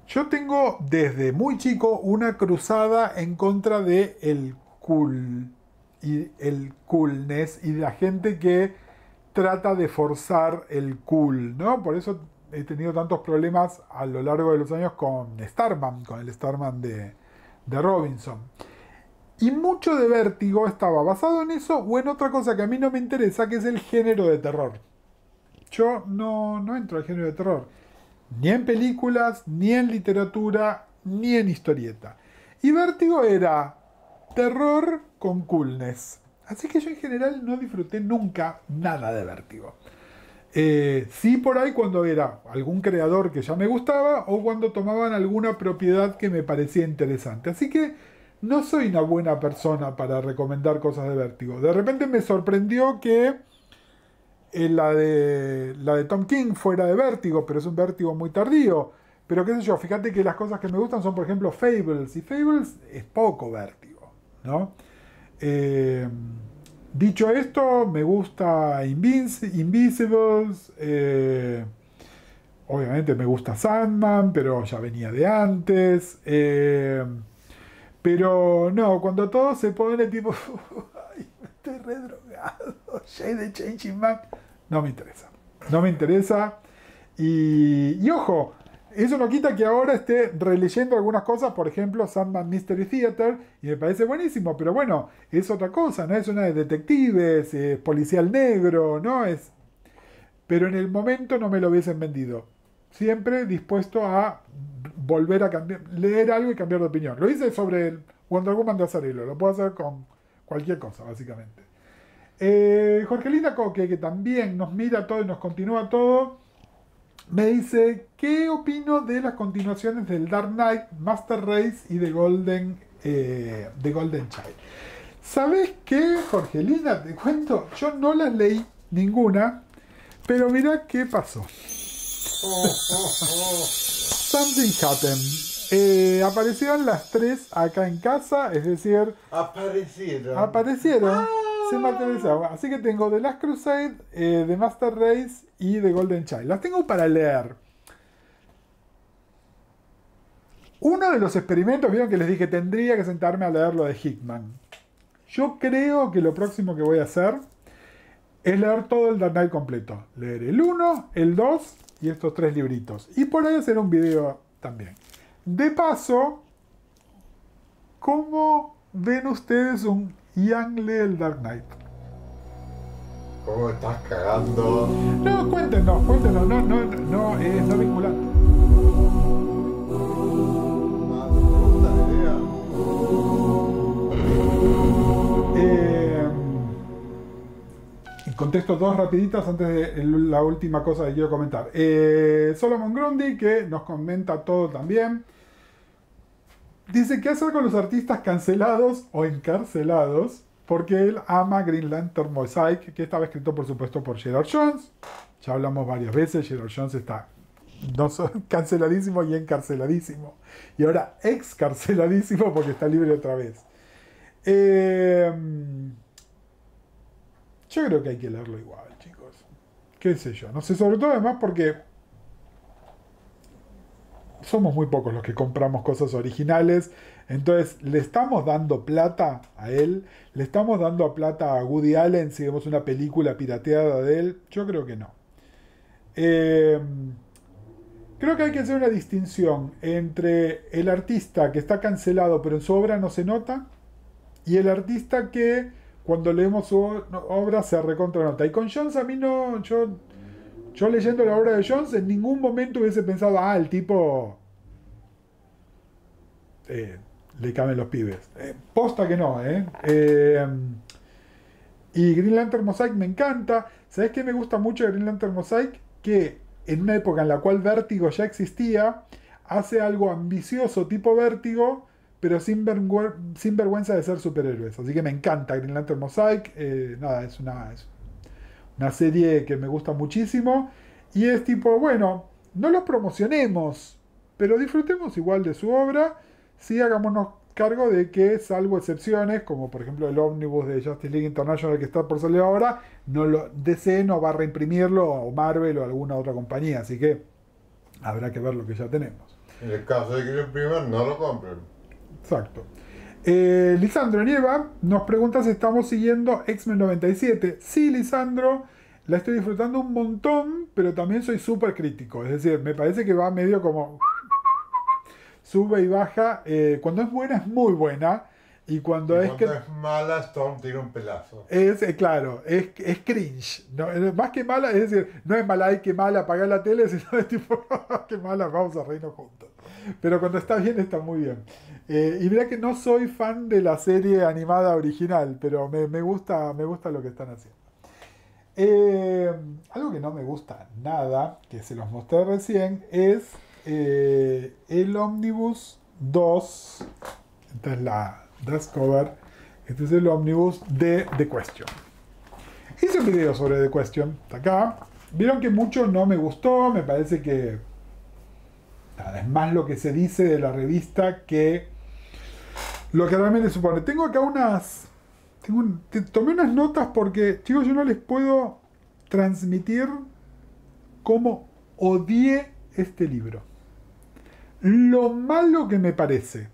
[SPEAKER 1] Yo tengo desde muy chico una cruzada en contra de el cool y el coolness y de la gente que trata de forzar el cool, ¿no? Por eso he tenido tantos problemas a lo largo de los años con Starman, con el Starman de, Robinson. Y mucho de Vértigo estaba basado en eso o en otra cosa que a mí no me interesa, que es el género de terror. Yo no, no entro al género de terror, ni en películas, ni en literatura, ni en historieta. Y Vértigo era terror con coolness. Así que yo en general no disfruté nunca nada de Vértigo. Eh, sí por ahí cuando era algún creador que ya me gustaba o cuando tomaban alguna propiedad que me parecía interesante. Así que no soy una buena persona para recomendar cosas de vértigo. De repente me sorprendió que eh, la, de, la de Tom King fuera de vértigo, pero es un vértigo muy tardío. Pero qué sé yo, fíjate que las cosas que me gustan son, por ejemplo, Fables. Y Fables es poco vértigo, ¿no? Eh, Dicho esto, me gusta Invisibles. Eh, obviamente me gusta Sandman, pero ya venía de antes. Eh, pero no, cuando todo se pone tipo. me estoy redrogado. Jade de Changing Man. No me interesa. No me interesa. Y, y ojo, eso no quita que ahora esté releyendo algunas cosas, por ejemplo, Sandman Mystery Theater, y me parece buenísimo, pero bueno, es otra cosa, ¿no? Es una de detectives, es policial negro, ¿no? Es... Pero en el momento no me lo hubiesen vendido. Siempre dispuesto a volver a leer algo y cambiar de opinión. Lo hice sobre el Wonder Woman de Azarelo, lo puedo hacer con cualquier cosa, básicamente. Eh, Jorgelina Coque, que también nos mira todo y nos continúa todo me dice, ¿qué opino de las continuaciones del Dark Knight, Master Race y The Golden, eh, Golden Child? ¿Sabes qué, Jorgelina? Te cuento, yo no las leí ninguna, pero mira qué pasó. Something happened. Eh, aparecieron las tres acá en casa, es decir...
[SPEAKER 2] Aparecieron.
[SPEAKER 1] Aparecieron. Ah. Se materializaron. Así que tengo The Last Crusade, eh, The Master Race y The Golden Child. Las tengo para leer. Uno de los experimentos, vieron que les dije, tendría que sentarme a leer lo de Hickman. Yo creo que lo próximo que voy a hacer es leer todo el Dark Knight completo. Leer el 1, el 2 y estos tres libritos. Y por ahí hacer un video también. De paso, ¿cómo ven ustedes un Young el Dark Knight?
[SPEAKER 2] ¿Cómo estás cagando?
[SPEAKER 1] No, cuéntenos, cuéntenos, no, no, no, es eh, no vinculante. Eh, contesto dos rapiditas antes de la última cosa que quiero comentar. Eh, Solomon Grundy, que nos comenta todo también, dice, ¿qué hacer con los artistas cancelados o encarcelados porque él ama Greenland, Lantern que estaba escrito por supuesto por Gerard Jones. Ya hablamos varias veces, Gerard Jones está no canceladísimo y encarceladísimo. Y ahora excarceladísimo porque está libre otra vez. Em, yo creo que hay que leerlo igual, chicos. Qué sé yo. No sé, sobre todo además porque somos muy pocos los que compramos cosas originales. Entonces, le estamos dando plata a él, le estamos dando plata a Woody Allen si vemos una película pirateada de él. Yo creo que no. Em, creo que hay que hacer una distinción entre el artista que está cancelado pero en su obra no se nota y el artista que cuando leemos su obra se recontra nota. Y con Jones a mí no, yo yo leyendo la obra de Jones, en ningún momento hubiese pensado, ah, el tipo eh, le caben los pibes. Eh, posta que no, eh. ¿eh? Y Green Lantern Mosaic me encanta. ¿Sabes qué me gusta mucho de Green Lantern Mosaic? Que en una época en la cual Vértigo ya existía, hace algo ambicioso tipo Vértigo, pero sin, vergüenza de ser superhéroes. Así que me encanta Green Lantern Mosaic. nada, es una, una serie que me gusta muchísimo. Y es tipo, bueno, no los promocionemos, pero disfrutemos igual de su obra. Si sí, hagámonos cargo de que, salvo excepciones, como por ejemplo el ómnibus de Justice League International que está por salir ahora, no lo, DC no va a reimprimirlo, o Marvel o alguna otra compañía. Así que habrá que ver lo que ya
[SPEAKER 2] tenemos. En el caso de que lo impriman, no lo compren.
[SPEAKER 1] Exacto. Eh, Lisandro Nieva nos pregunta si estamos siguiendo X-Men 97. Sí, Lisandro, la estoy disfrutando un montón, pero también soy súper crítico. Es decir, me parece que va medio como sube y baja. Eh, cuando es buena es muy buena. Y cuando, es cuando que. es
[SPEAKER 2] mala, Storm tira un pelazo.
[SPEAKER 1] Es, eh, claro, es, cringe. más que mala, es decir, no es mala, hay que mala apagar la tele, sino es tipo, qué mala, vamos a reírnos juntos. Pero cuando está bien, está muy bien. Eh, y mira que no soy fan de la serie animada original, pero me, gusta, me gusta lo que están haciendo. Eh, algo que no me gusta nada, que se los mostré recién, es eh, el Omnibus 2. Esta es la cover, Este es el Omnibus de The Question. Hice un video sobre The Question, está acá. Vieron que mucho no me gustó, me parece que nada, es más lo que se dice de la revista que lo que realmente supone. Tengo acá unas... tomé unas notas porque, chicos, yo no les puedo transmitir cómo odié este libro. Lo malo que me parece.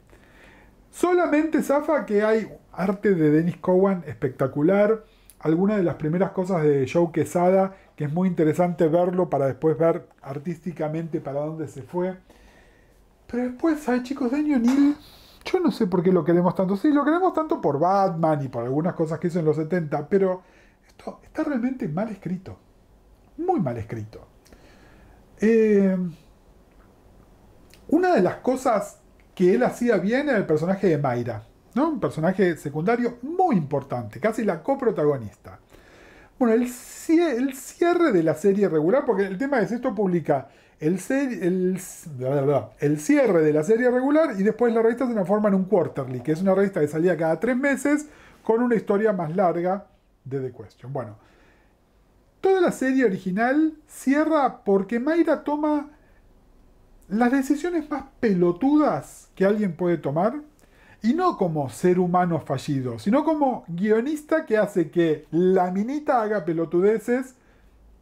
[SPEAKER 1] Solamente zafa que hay arte de Dennis Cowan espectacular algunas de las primeras cosas de Joe Quesada, que es muy interesante verlo para después ver artísticamente para dónde se fue. Pero después, ¿sabes, chicos? Daniel Neal, yo no sé por qué lo queremos tanto. Sí, lo queremos tanto por Batman y por algunas cosas que hizo en los 70, pero esto está realmente mal escrito. Muy mal escrito. Eh, una de las cosas que él hacía bien era el personaje de Mayra. Un personaje secundario muy importante, casi la coprotagonista. Bueno, el, cierre, de la serie regular, porque el tema es esto publica el, el, cierre de la serie regular y después la revista se transforma en un quarterly, que es una revista que salía cada tres meses con una historia más larga de The Question. Bueno, toda la serie original cierra porque Mayra toma las decisiones más pelotudas que alguien puede tomar y no como ser humano fallido, sino como guionista que hace que la minita haga pelotudeces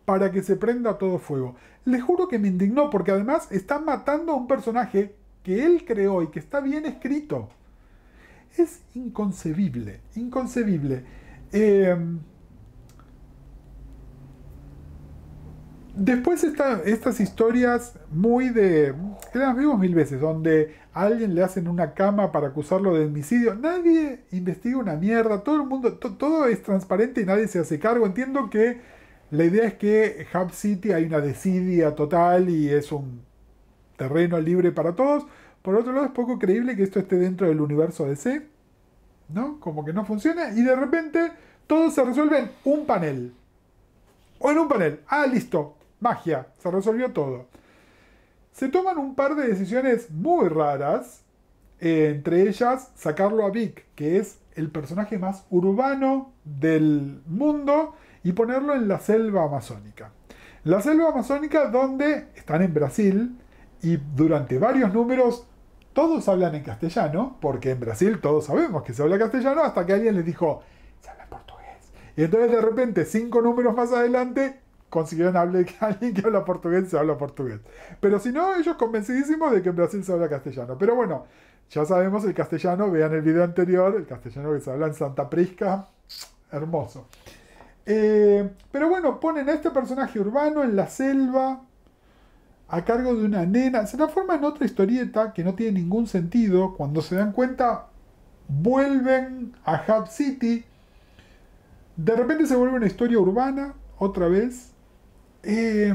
[SPEAKER 1] para que se prenda todo fuego. Les juro que me indignó porque además está matando a un personaje que él creó y que está bien escrito. Es inconcebible, inconcebible. Em, después están estas historias muy de, que las vimos mil veces, donde alguien le hacen una cama para acusarlo de homicidio, nadie investiga una mierda, todo el mundo, todo es transparente y nadie se hace cargo. Entiendo que la idea es que Hub City hay una desidia total y es un terreno libre para todos. Por otro lado, es poco creíble que esto esté dentro del universo DC, ¿no? Como que no funciona y de repente todo se resuelve en un panel. O en un panel. Ah, listo. Magia. Se resolvió todo se toman un par de decisiones muy raras, eh, entre ellas sacarlo a Vic, que es el personaje más urbano del mundo, y ponerlo en la selva amazónica. La selva amazónica donde están en Brasil y durante varios números todos hablan en castellano, porque en Brasil todos sabemos que se habla castellano, hasta que alguien les dijo, se habla portugués. Y entonces de repente, cinco números más adelante, consiguieron que alguien que habla portugués se habla portugués. Pero si no, ellos convencidísimos de que en Brasil se habla castellano. Pero bueno, ya sabemos el castellano, vean el video anterior, el castellano que se habla en Santa Prisca, hermoso. Eh, pero bueno, ponen a este personaje urbano en la selva, a cargo de una nena, se transforma en otra historieta que no tiene ningún sentido, cuando se dan cuenta, vuelven a Hub City, de repente se vuelve una historia urbana, otra vez, eh,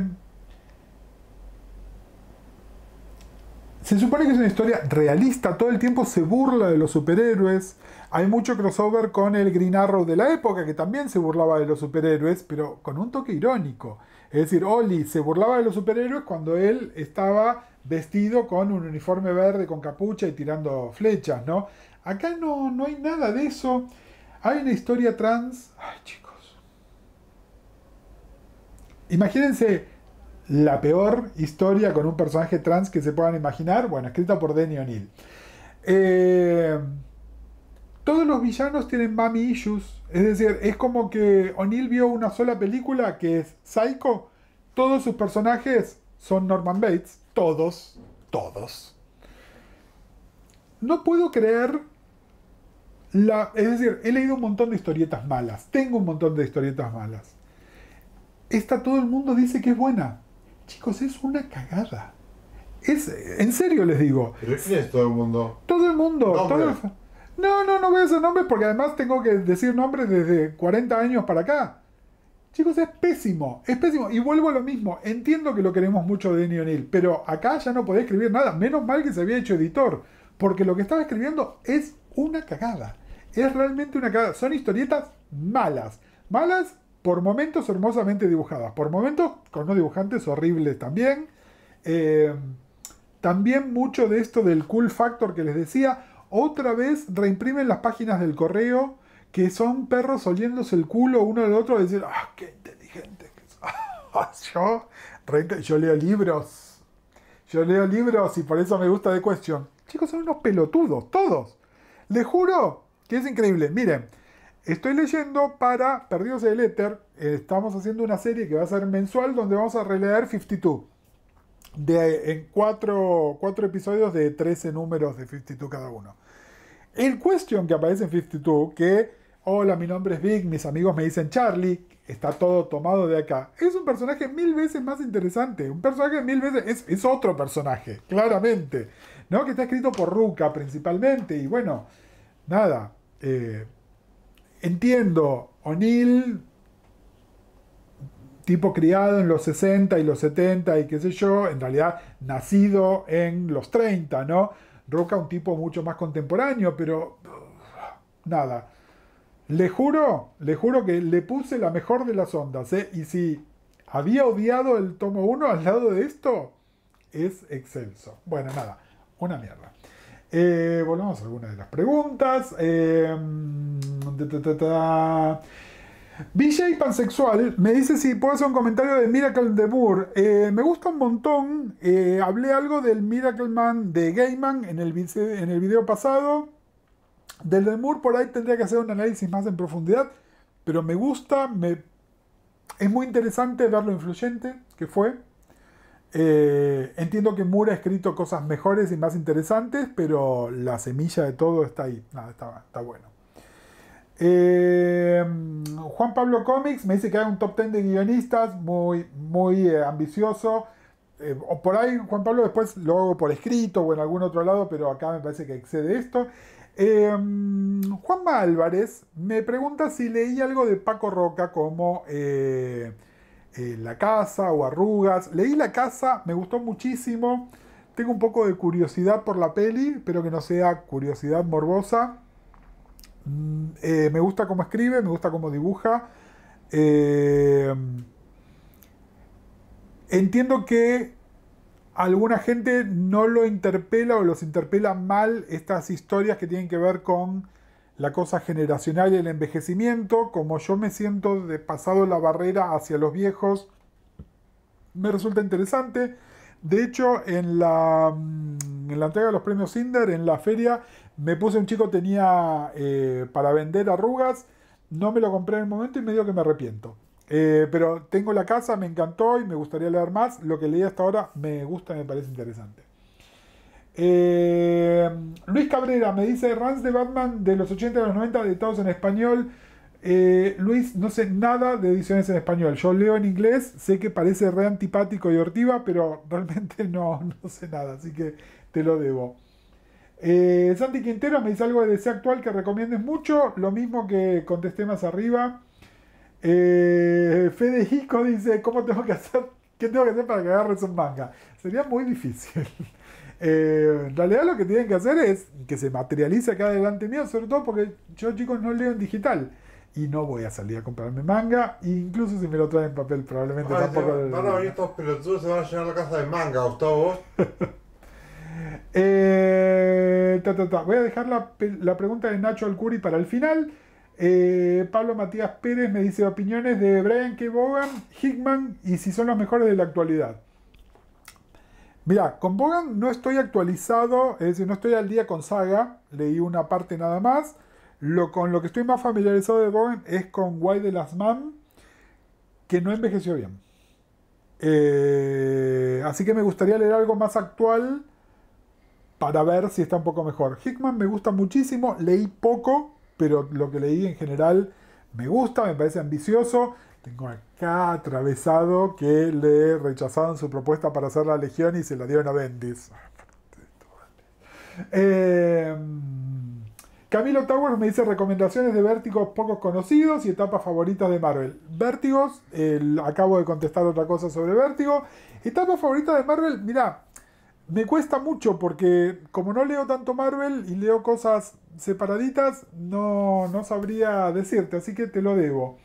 [SPEAKER 1] se supone que es una historia realista, todo el tiempo se burla de los superhéroes. Hay mucho crossover con el Green Arrow de la época, que también se burlaba de los superhéroes, pero con un toque irónico. Es decir, Oli se burlaba de los superhéroes cuando él estaba vestido con un uniforme verde con capucha y tirando flechas, ¿no? Acá no, no hay nada de eso. Hay una historia trans. Imagínense la peor historia con un personaje trans que se puedan imaginar. Bueno, escrita por Denny O'Neill. Eh, todos los villanos tienen mami issues. Es decir, es como que O'Neill vio una sola película que es Psycho. Todos sus personajes son Norman Bates. Todos. Todos. No puedo creer. es decir, he leído un montón de historietas malas. Tengo un montón de historietas malas esta todo el mundo dice que es buena. Chicos, es una cagada. Es, en serio les digo.
[SPEAKER 2] ¿Pero es todo el mundo?
[SPEAKER 1] Todo el mundo. no, no, no voy a hacer nombres porque además tengo que decir nombres desde 40 años para acá. Chicos, es pésimo, es pésimo. Y vuelvo a lo mismo, entiendo que lo queremos mucho de O'Neill, pero acá ya no podía escribir nada. Menos mal que se había hecho editor, porque lo que estaba escribiendo es una cagada. Es realmente una cagada. Son historietas malas. Malas por momentos hermosamente dibujadas, por momentos con unos dibujantes horribles también. Eh, también mucho de esto del cool factor que les decía, otra vez reimprimen las páginas del correo que son perros oliéndose el culo uno al otro, decir, ah, qué inteligente yo, yo leo libros, yo leo libros y por eso me gusta The Question. Chicos, son unos pelotudos, todos. Les juro que es increíble. Miren, Estoy leyendo para Perdidos del Éter. Estamos haciendo una serie que va a ser mensual donde vamos a releer 52. De, en cuatro, episodios de 13 números de 52 cada uno. El question que aparece en 52, que, hola, mi nombre es Vic, mis amigos me dicen Charlie, está todo tomado de acá, es un personaje mil veces más interesante, un personaje mil veces, es, otro personaje, claramente, ¿no? Que está escrito por Ruka principalmente, y bueno, nada, eh, entiendo, O'Neill, tipo criado en los 60 y los 70 y qué sé yo, en realidad nacido en los 30, ¿no? Roca un tipo mucho más contemporáneo, pero uh, nada. Le juro, le juro que le puse la mejor de las ondas, ¿eh? Y si había odiado el tomo 1 al lado de esto, es excelso. Bueno, nada, una mierda. Eh, volvamos a algunas de las preguntas. Eh, BJ mm, Pansexual me dice si puedo hacer un comentario de Miracle de Moore. Eh, me gusta un montón. Eh, hablé algo del Miracle Man de Gaiman en el, en el video pasado. Del de Moore por ahí tendría que hacer un análisis más en profundidad. Pero me gusta, me... es muy interesante ver lo influyente que fue. Eh, entiendo que Mura ha escrito cosas mejores y más interesantes, pero la semilla de todo está ahí. Nada, está, bueno. Eh, Juan Pablo Comics me dice que hay un top 10 de guionistas muy, muy eh, ambicioso. o por ahí, Juan Pablo, después lo hago por escrito o en algún otro lado, pero acá me parece que excede esto. Juanma Álvarez me pregunta si leí algo de Paco Roca como eh, la Casa o Arrugas. Leí La Casa, me gustó muchísimo. Tengo un poco de curiosidad por la peli, pero que no sea curiosidad morbosa. Mm, eh, me gusta cómo escribe, me gusta cómo dibuja. Eh, entiendo que alguna gente no lo interpela o los interpela mal estas historias que tienen que ver con la cosa generacional y el envejecimiento, como yo me siento de pasado la barrera hacia los viejos, me resulta interesante. De hecho, en la, mm, en la entrega de los premios Cinder, en la feria, me puse un chico tenía eh, para vender arrugas, no me lo compré en el momento y medio que me arrepiento. Eh, pero tengo la casa, me encantó y me gustaría leer más. Lo que leí hasta ahora me gusta, me parece interesante. Eh, Luis Cabrera me dice Rans de Batman de los 80 a los 90 editados en español. Eh, Luis, no sé nada de ediciones en español. Yo leo en inglés, sé que parece re antipático y hortiva, pero realmente no, no sé nada, así que te lo debo. Eh, Santi Quintero me dice algo de DC actual que recomiendes mucho, lo mismo que contesté más arriba. Eh, Fede dice, ¿cómo tengo que hacer? ¿Qué tengo que hacer para que agarres un manga? Sería muy difícil. Eh, en realidad lo que tienen que hacer es que se materialice acá delante mío, sobre todo porque yo chicos no leo en digital y no voy a salir a comprarme manga, e incluso si me lo traen en papel probablemente tampoco... Van, a venir
[SPEAKER 2] estos pelotudos, se van a llenar la casa de manga, Gustavo.
[SPEAKER 1] Eh, voy a dejar la, pregunta de Nacho Alcuri para el final. Eh, Pablo Matías Pérez me dice opiniones de Brian K. Bogan, Hickman y si son los mejores de la actualidad. Mira, con Bogan no estoy actualizado, es decir, no estoy al día con Saga, leí una parte nada más. Lo, con lo que estoy más familiarizado de Bogan es con Why de Last Man, que no envejeció bien. Eh, así que me gustaría leer algo más actual para ver si está un poco mejor. Hickman me gusta muchísimo, leí poco, pero lo que leí en general me gusta, me parece ambicioso. Tengo acá atravesado que le rechazaron su propuesta para hacer la legión y se la dieron a Bendis. Eh, Camilo Towers me dice recomendaciones de vértigos pocos conocidos y etapas favoritas de Marvel. Vértigos, acabo de contestar otra cosa sobre vértigo. Etapas favoritas de Marvel, mira me cuesta mucho porque como no leo tanto Marvel y leo cosas separaditas, no, no sabría decirte, así que te lo debo.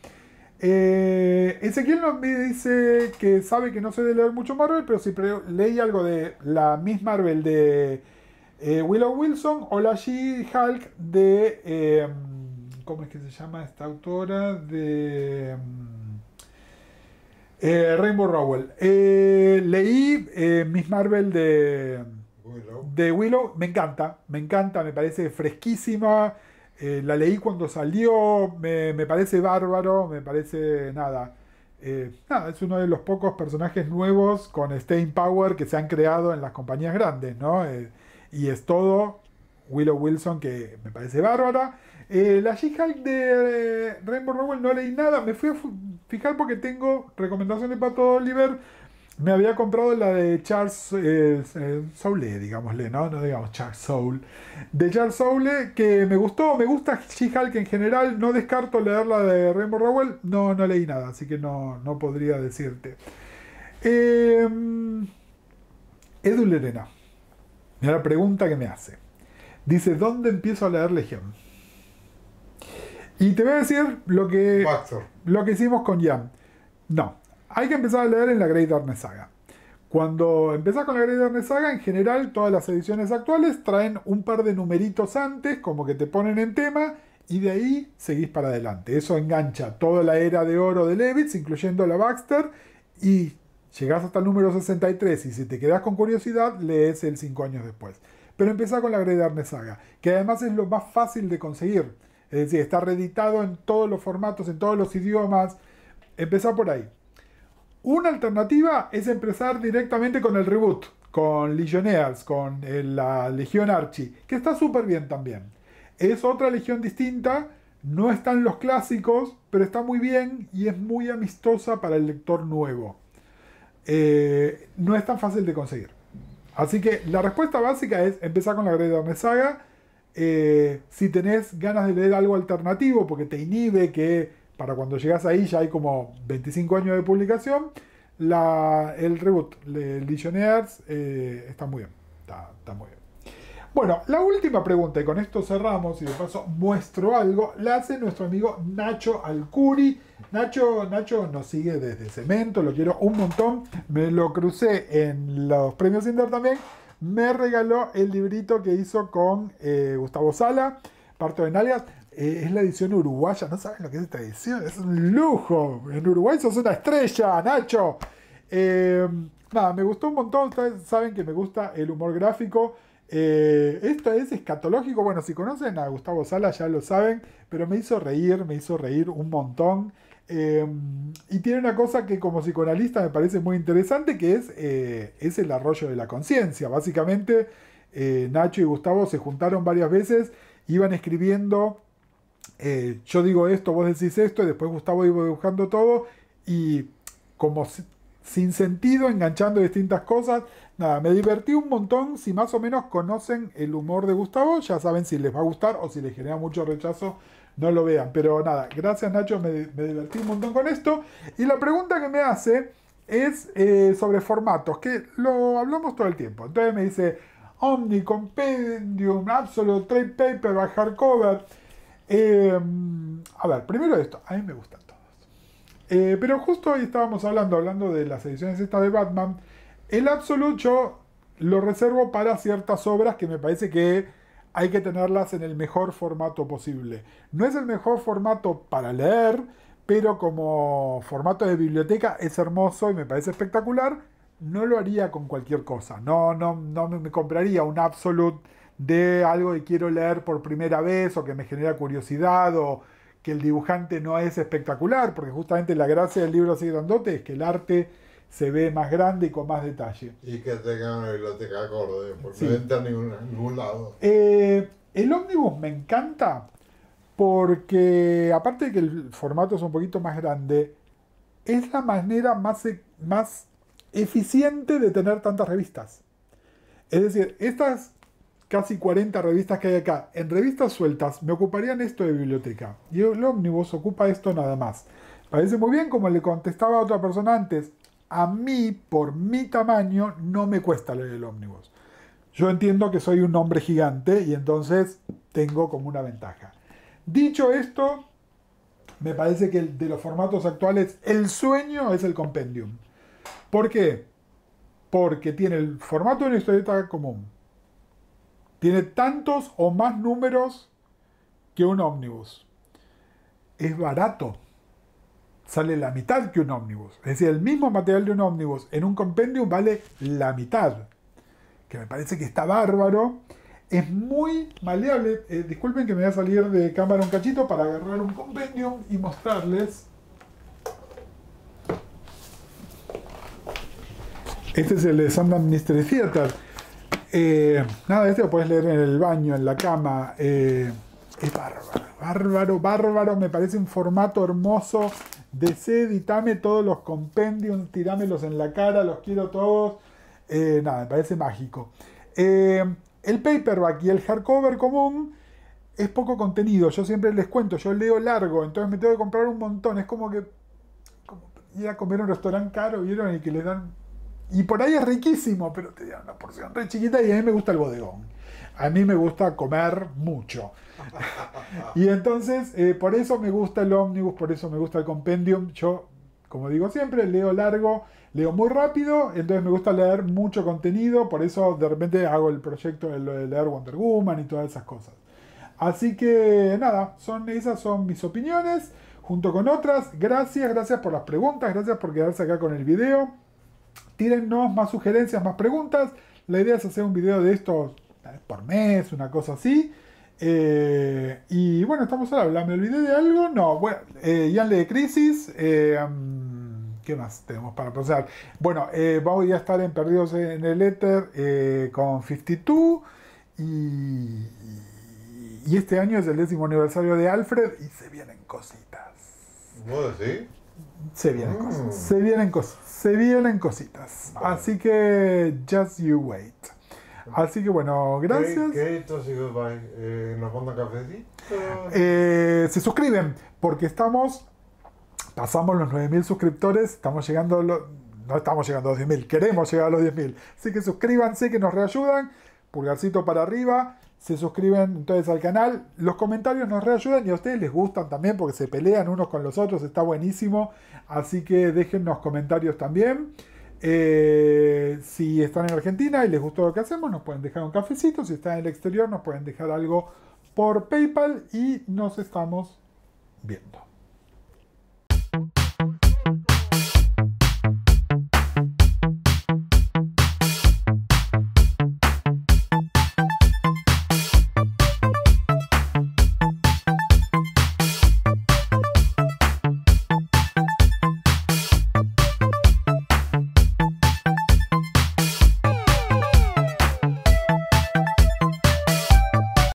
[SPEAKER 1] Eh, Ezequiel me dice que sabe que no se de leer mucho Marvel, pero si leí algo de la Miss Marvel de eh, Willow Wilson o la She-Hulk de. Em, ¿Cómo es que se llama esta autora? De. Em, eh, Rainbow Rowell. leí Miss Marvel de. De Willow, me encanta, me encanta, me parece fresquísima eh, la leí cuando salió, me, parece bárbaro, me parece nada. Eh, nada, es uno de los pocos personajes nuevos con staying Power que se han creado en las compañías grandes, ¿no? Eh, y es todo Willow Wilson que me parece bárbara. la She-Hulk de Rainbow Rowell no leí nada, me fui a fijar porque tengo recomendaciones para todo Oliver me había comprado la de Charles eh, eh, Soule, digámosle, ¿no? No digamos Charles Soul De Charles Soule, que me gustó, me gusta She-Hulk en general. No descarto leer la de Rainbow Rowell. No, no leí nada, así que no, no podría decirte. Eh, em, Edu Lerena. Mira la pregunta que me hace. Dice, ¿dónde empiezo a leer Legión? Y te voy a decir lo que, lo que hicimos con Jan. No, hay que empezar a leer en la Great Darkness Saga. Cuando empezás con la Great Darkness Saga, en general todas las ediciones actuales traen un par de numeritos antes, como que te ponen en tema, y de ahí seguís para adelante. Eso engancha toda la era de oro de Levitz, incluyendo la Baxter, y llegás hasta el número 63, y si te quedás con curiosidad, lees el 5 años después. Pero empezá con la Great Darkness Saga, que además es lo más fácil de conseguir. Es decir, está reeditado en todos los formatos, en todos los idiomas. Empezá por ahí. Una alternativa es empezar directamente con el reboot, con Legionnaires, con eh, la Legión Archie, que está súper bien también. Es otra legión distinta, no están los clásicos, pero está muy bien y es muy amistosa para el lector nuevo. Eh, no es tan fácil de conseguir. Así que la respuesta básica es empezar con la Grey Saga. Eh, si tenés ganas de leer algo alternativo, porque te inhibe que para cuando llegas ahí ya hay como 25 años de publicación. el reboot el Legionnaires eh, está muy bien. Está, muy bien. Bueno, la última pregunta, y con esto cerramos y de paso muestro algo, la hace nuestro amigo Nacho Alcuri. Nacho, Nacho nos sigue desde Cemento, lo quiero un montón. Me lo crucé en los premios Inter también. Me regaló el librito que hizo con eh, Gustavo Sala, Parto de Nalgas. Eh, es la edición uruguaya, no saben lo que es esta edición, es un lujo. En Uruguay sos una estrella, Nacho. Eh, nada, me gustó un montón, ustedes saben que me gusta el humor gráfico. Eh, esto es escatológico, bueno, si conocen a Gustavo Sala ya lo saben, pero me hizo reír, me hizo reír un montón. y tiene una cosa que como psicoanalista me parece muy interesante, que es, es el arroyo de la conciencia. Básicamente, Nacho y Gustavo se juntaron varias veces, iban escribiendo eh, yo digo esto, vos decís esto, y después Gustavo iba dibujando todo, y como sin sentido, enganchando distintas cosas. Nada, me divertí un montón. Si más o menos conocen el humor de Gustavo, ya saben si les va a gustar o si les genera mucho rechazo, no lo vean. Pero nada, gracias Nacho, me, divertí un montón con esto. Y la pregunta que me hace es eh, sobre formatos, que lo hablamos todo el tiempo. Entonces me dice Omni, Compendium, Absolute, Trade Paper, Hardcover. Eh, a ver, primero esto, a mí me gustan todos. Eh, pero justo hoy estábamos hablando, hablando de las ediciones estas de Batman. El Absolute yo lo reservo para ciertas obras que me parece que hay que tenerlas en el mejor formato posible. No es el mejor formato para leer, pero como formato de biblioteca es hermoso y me parece espectacular. No lo haría con cualquier cosa. No, no, no me compraría un Absolute de algo que quiero leer por primera vez o que me genera curiosidad o que el dibujante no es espectacular, porque justamente la gracia del libro así grandote es que el arte se ve más grande y con más detalle.
[SPEAKER 2] Y que tenga una biblioteca acorde, porque no entra en ningún, lado.
[SPEAKER 1] Eh, el ómnibus me encanta porque, aparte de que el formato es un poquito más grande, es la manera más, e, más eficiente de tener tantas revistas. Es decir, estas casi 40 revistas que hay acá. En revistas sueltas me ocuparían esto de biblioteca. Y el ómnibus ocupa esto nada más. Parece muy bien como le contestaba a otra persona antes. A mí, por mi tamaño, no me cuesta leer el ómnibus. Yo entiendo que soy un hombre gigante y entonces tengo como una ventaja. Dicho esto, me parece que de los formatos actuales, el sueño es el compendium. ¿Por qué? Porque tiene el formato de una historieta común, tiene tantos o más números que un ómnibus. Es barato. Sale la mitad que un ómnibus. Es decir, el mismo material de un ómnibus en un compendium vale la mitad. Que me parece que está bárbaro. Es muy maleable. Eh, disculpen que me voy a salir de cámara un cachito para agarrar un compendium y mostrarles. Este es el de Sandman Mystery Theater eh, nada, este lo puedes leer en el baño, en la cama. Eh, es bárbaro, bárbaro, bárbaro. Me parece un formato hermoso. deseditame editame todos los compendios, tirámelos en la cara, los quiero todos. Eh, nada, me parece mágico. el paperback y el hardcover común es poco contenido. Yo siempre les cuento, yo leo largo, entonces me tengo que comprar un montón. Es como que como ir a comer un restaurante caro, ¿vieron? Y que le dan y por ahí es riquísimo, pero te dan una porción re chiquita y a mí me gusta el bodegón. A mí me gusta comer mucho. y entonces, eh, por eso me gusta el Omnibus, por eso me gusta el compendium. Yo, como digo siempre, leo largo, leo muy rápido, entonces me gusta leer mucho contenido, por eso de repente hago el proyecto de, de leer Wonder Woman y todas esas cosas. Así que nada, son, esas son mis opiniones, junto con otras. Gracias, gracias por las preguntas, gracias por quedarse acá con el video tírennos más sugerencias, más preguntas. La idea es hacer un video de estos por mes, una cosa así. Eh, y bueno, estamos hablando. ¿Me olvidé de algo? No, bueno, ya eh, ya de Crisis. Eh, ¿Qué más tenemos para procesar? Bueno, voy a estar en Perdidos en el Éter con 52. Y, este año es el décimo aniversario de Alfred y
[SPEAKER 2] se vienen cositas. ¿Vos decís?
[SPEAKER 1] Se vienen mm. cosas. Se vienen cosas se vienen cositas. Así que just you wait. Así que bueno, gracias.
[SPEAKER 2] y goodbye? Eh, ¿Nos cafecito?
[SPEAKER 1] Eh, se suscriben, porque estamos. Pasamos los 9.000 suscriptores, estamos llegando los, No estamos llegando a los 10.000, queremos llegar a los 10.000. Así que suscríbanse, que nos reayudan. Pulgarcito para arriba. Se suscriben entonces al canal. Los comentarios nos reayudan y a ustedes les gustan también porque se pelean unos con los otros. Está buenísimo. Así que déjennos comentarios también. Eh, si están en Argentina y les gustó lo que hacemos, nos pueden dejar un cafecito. Si están en el exterior, nos pueden dejar algo por PayPal y nos estamos viendo.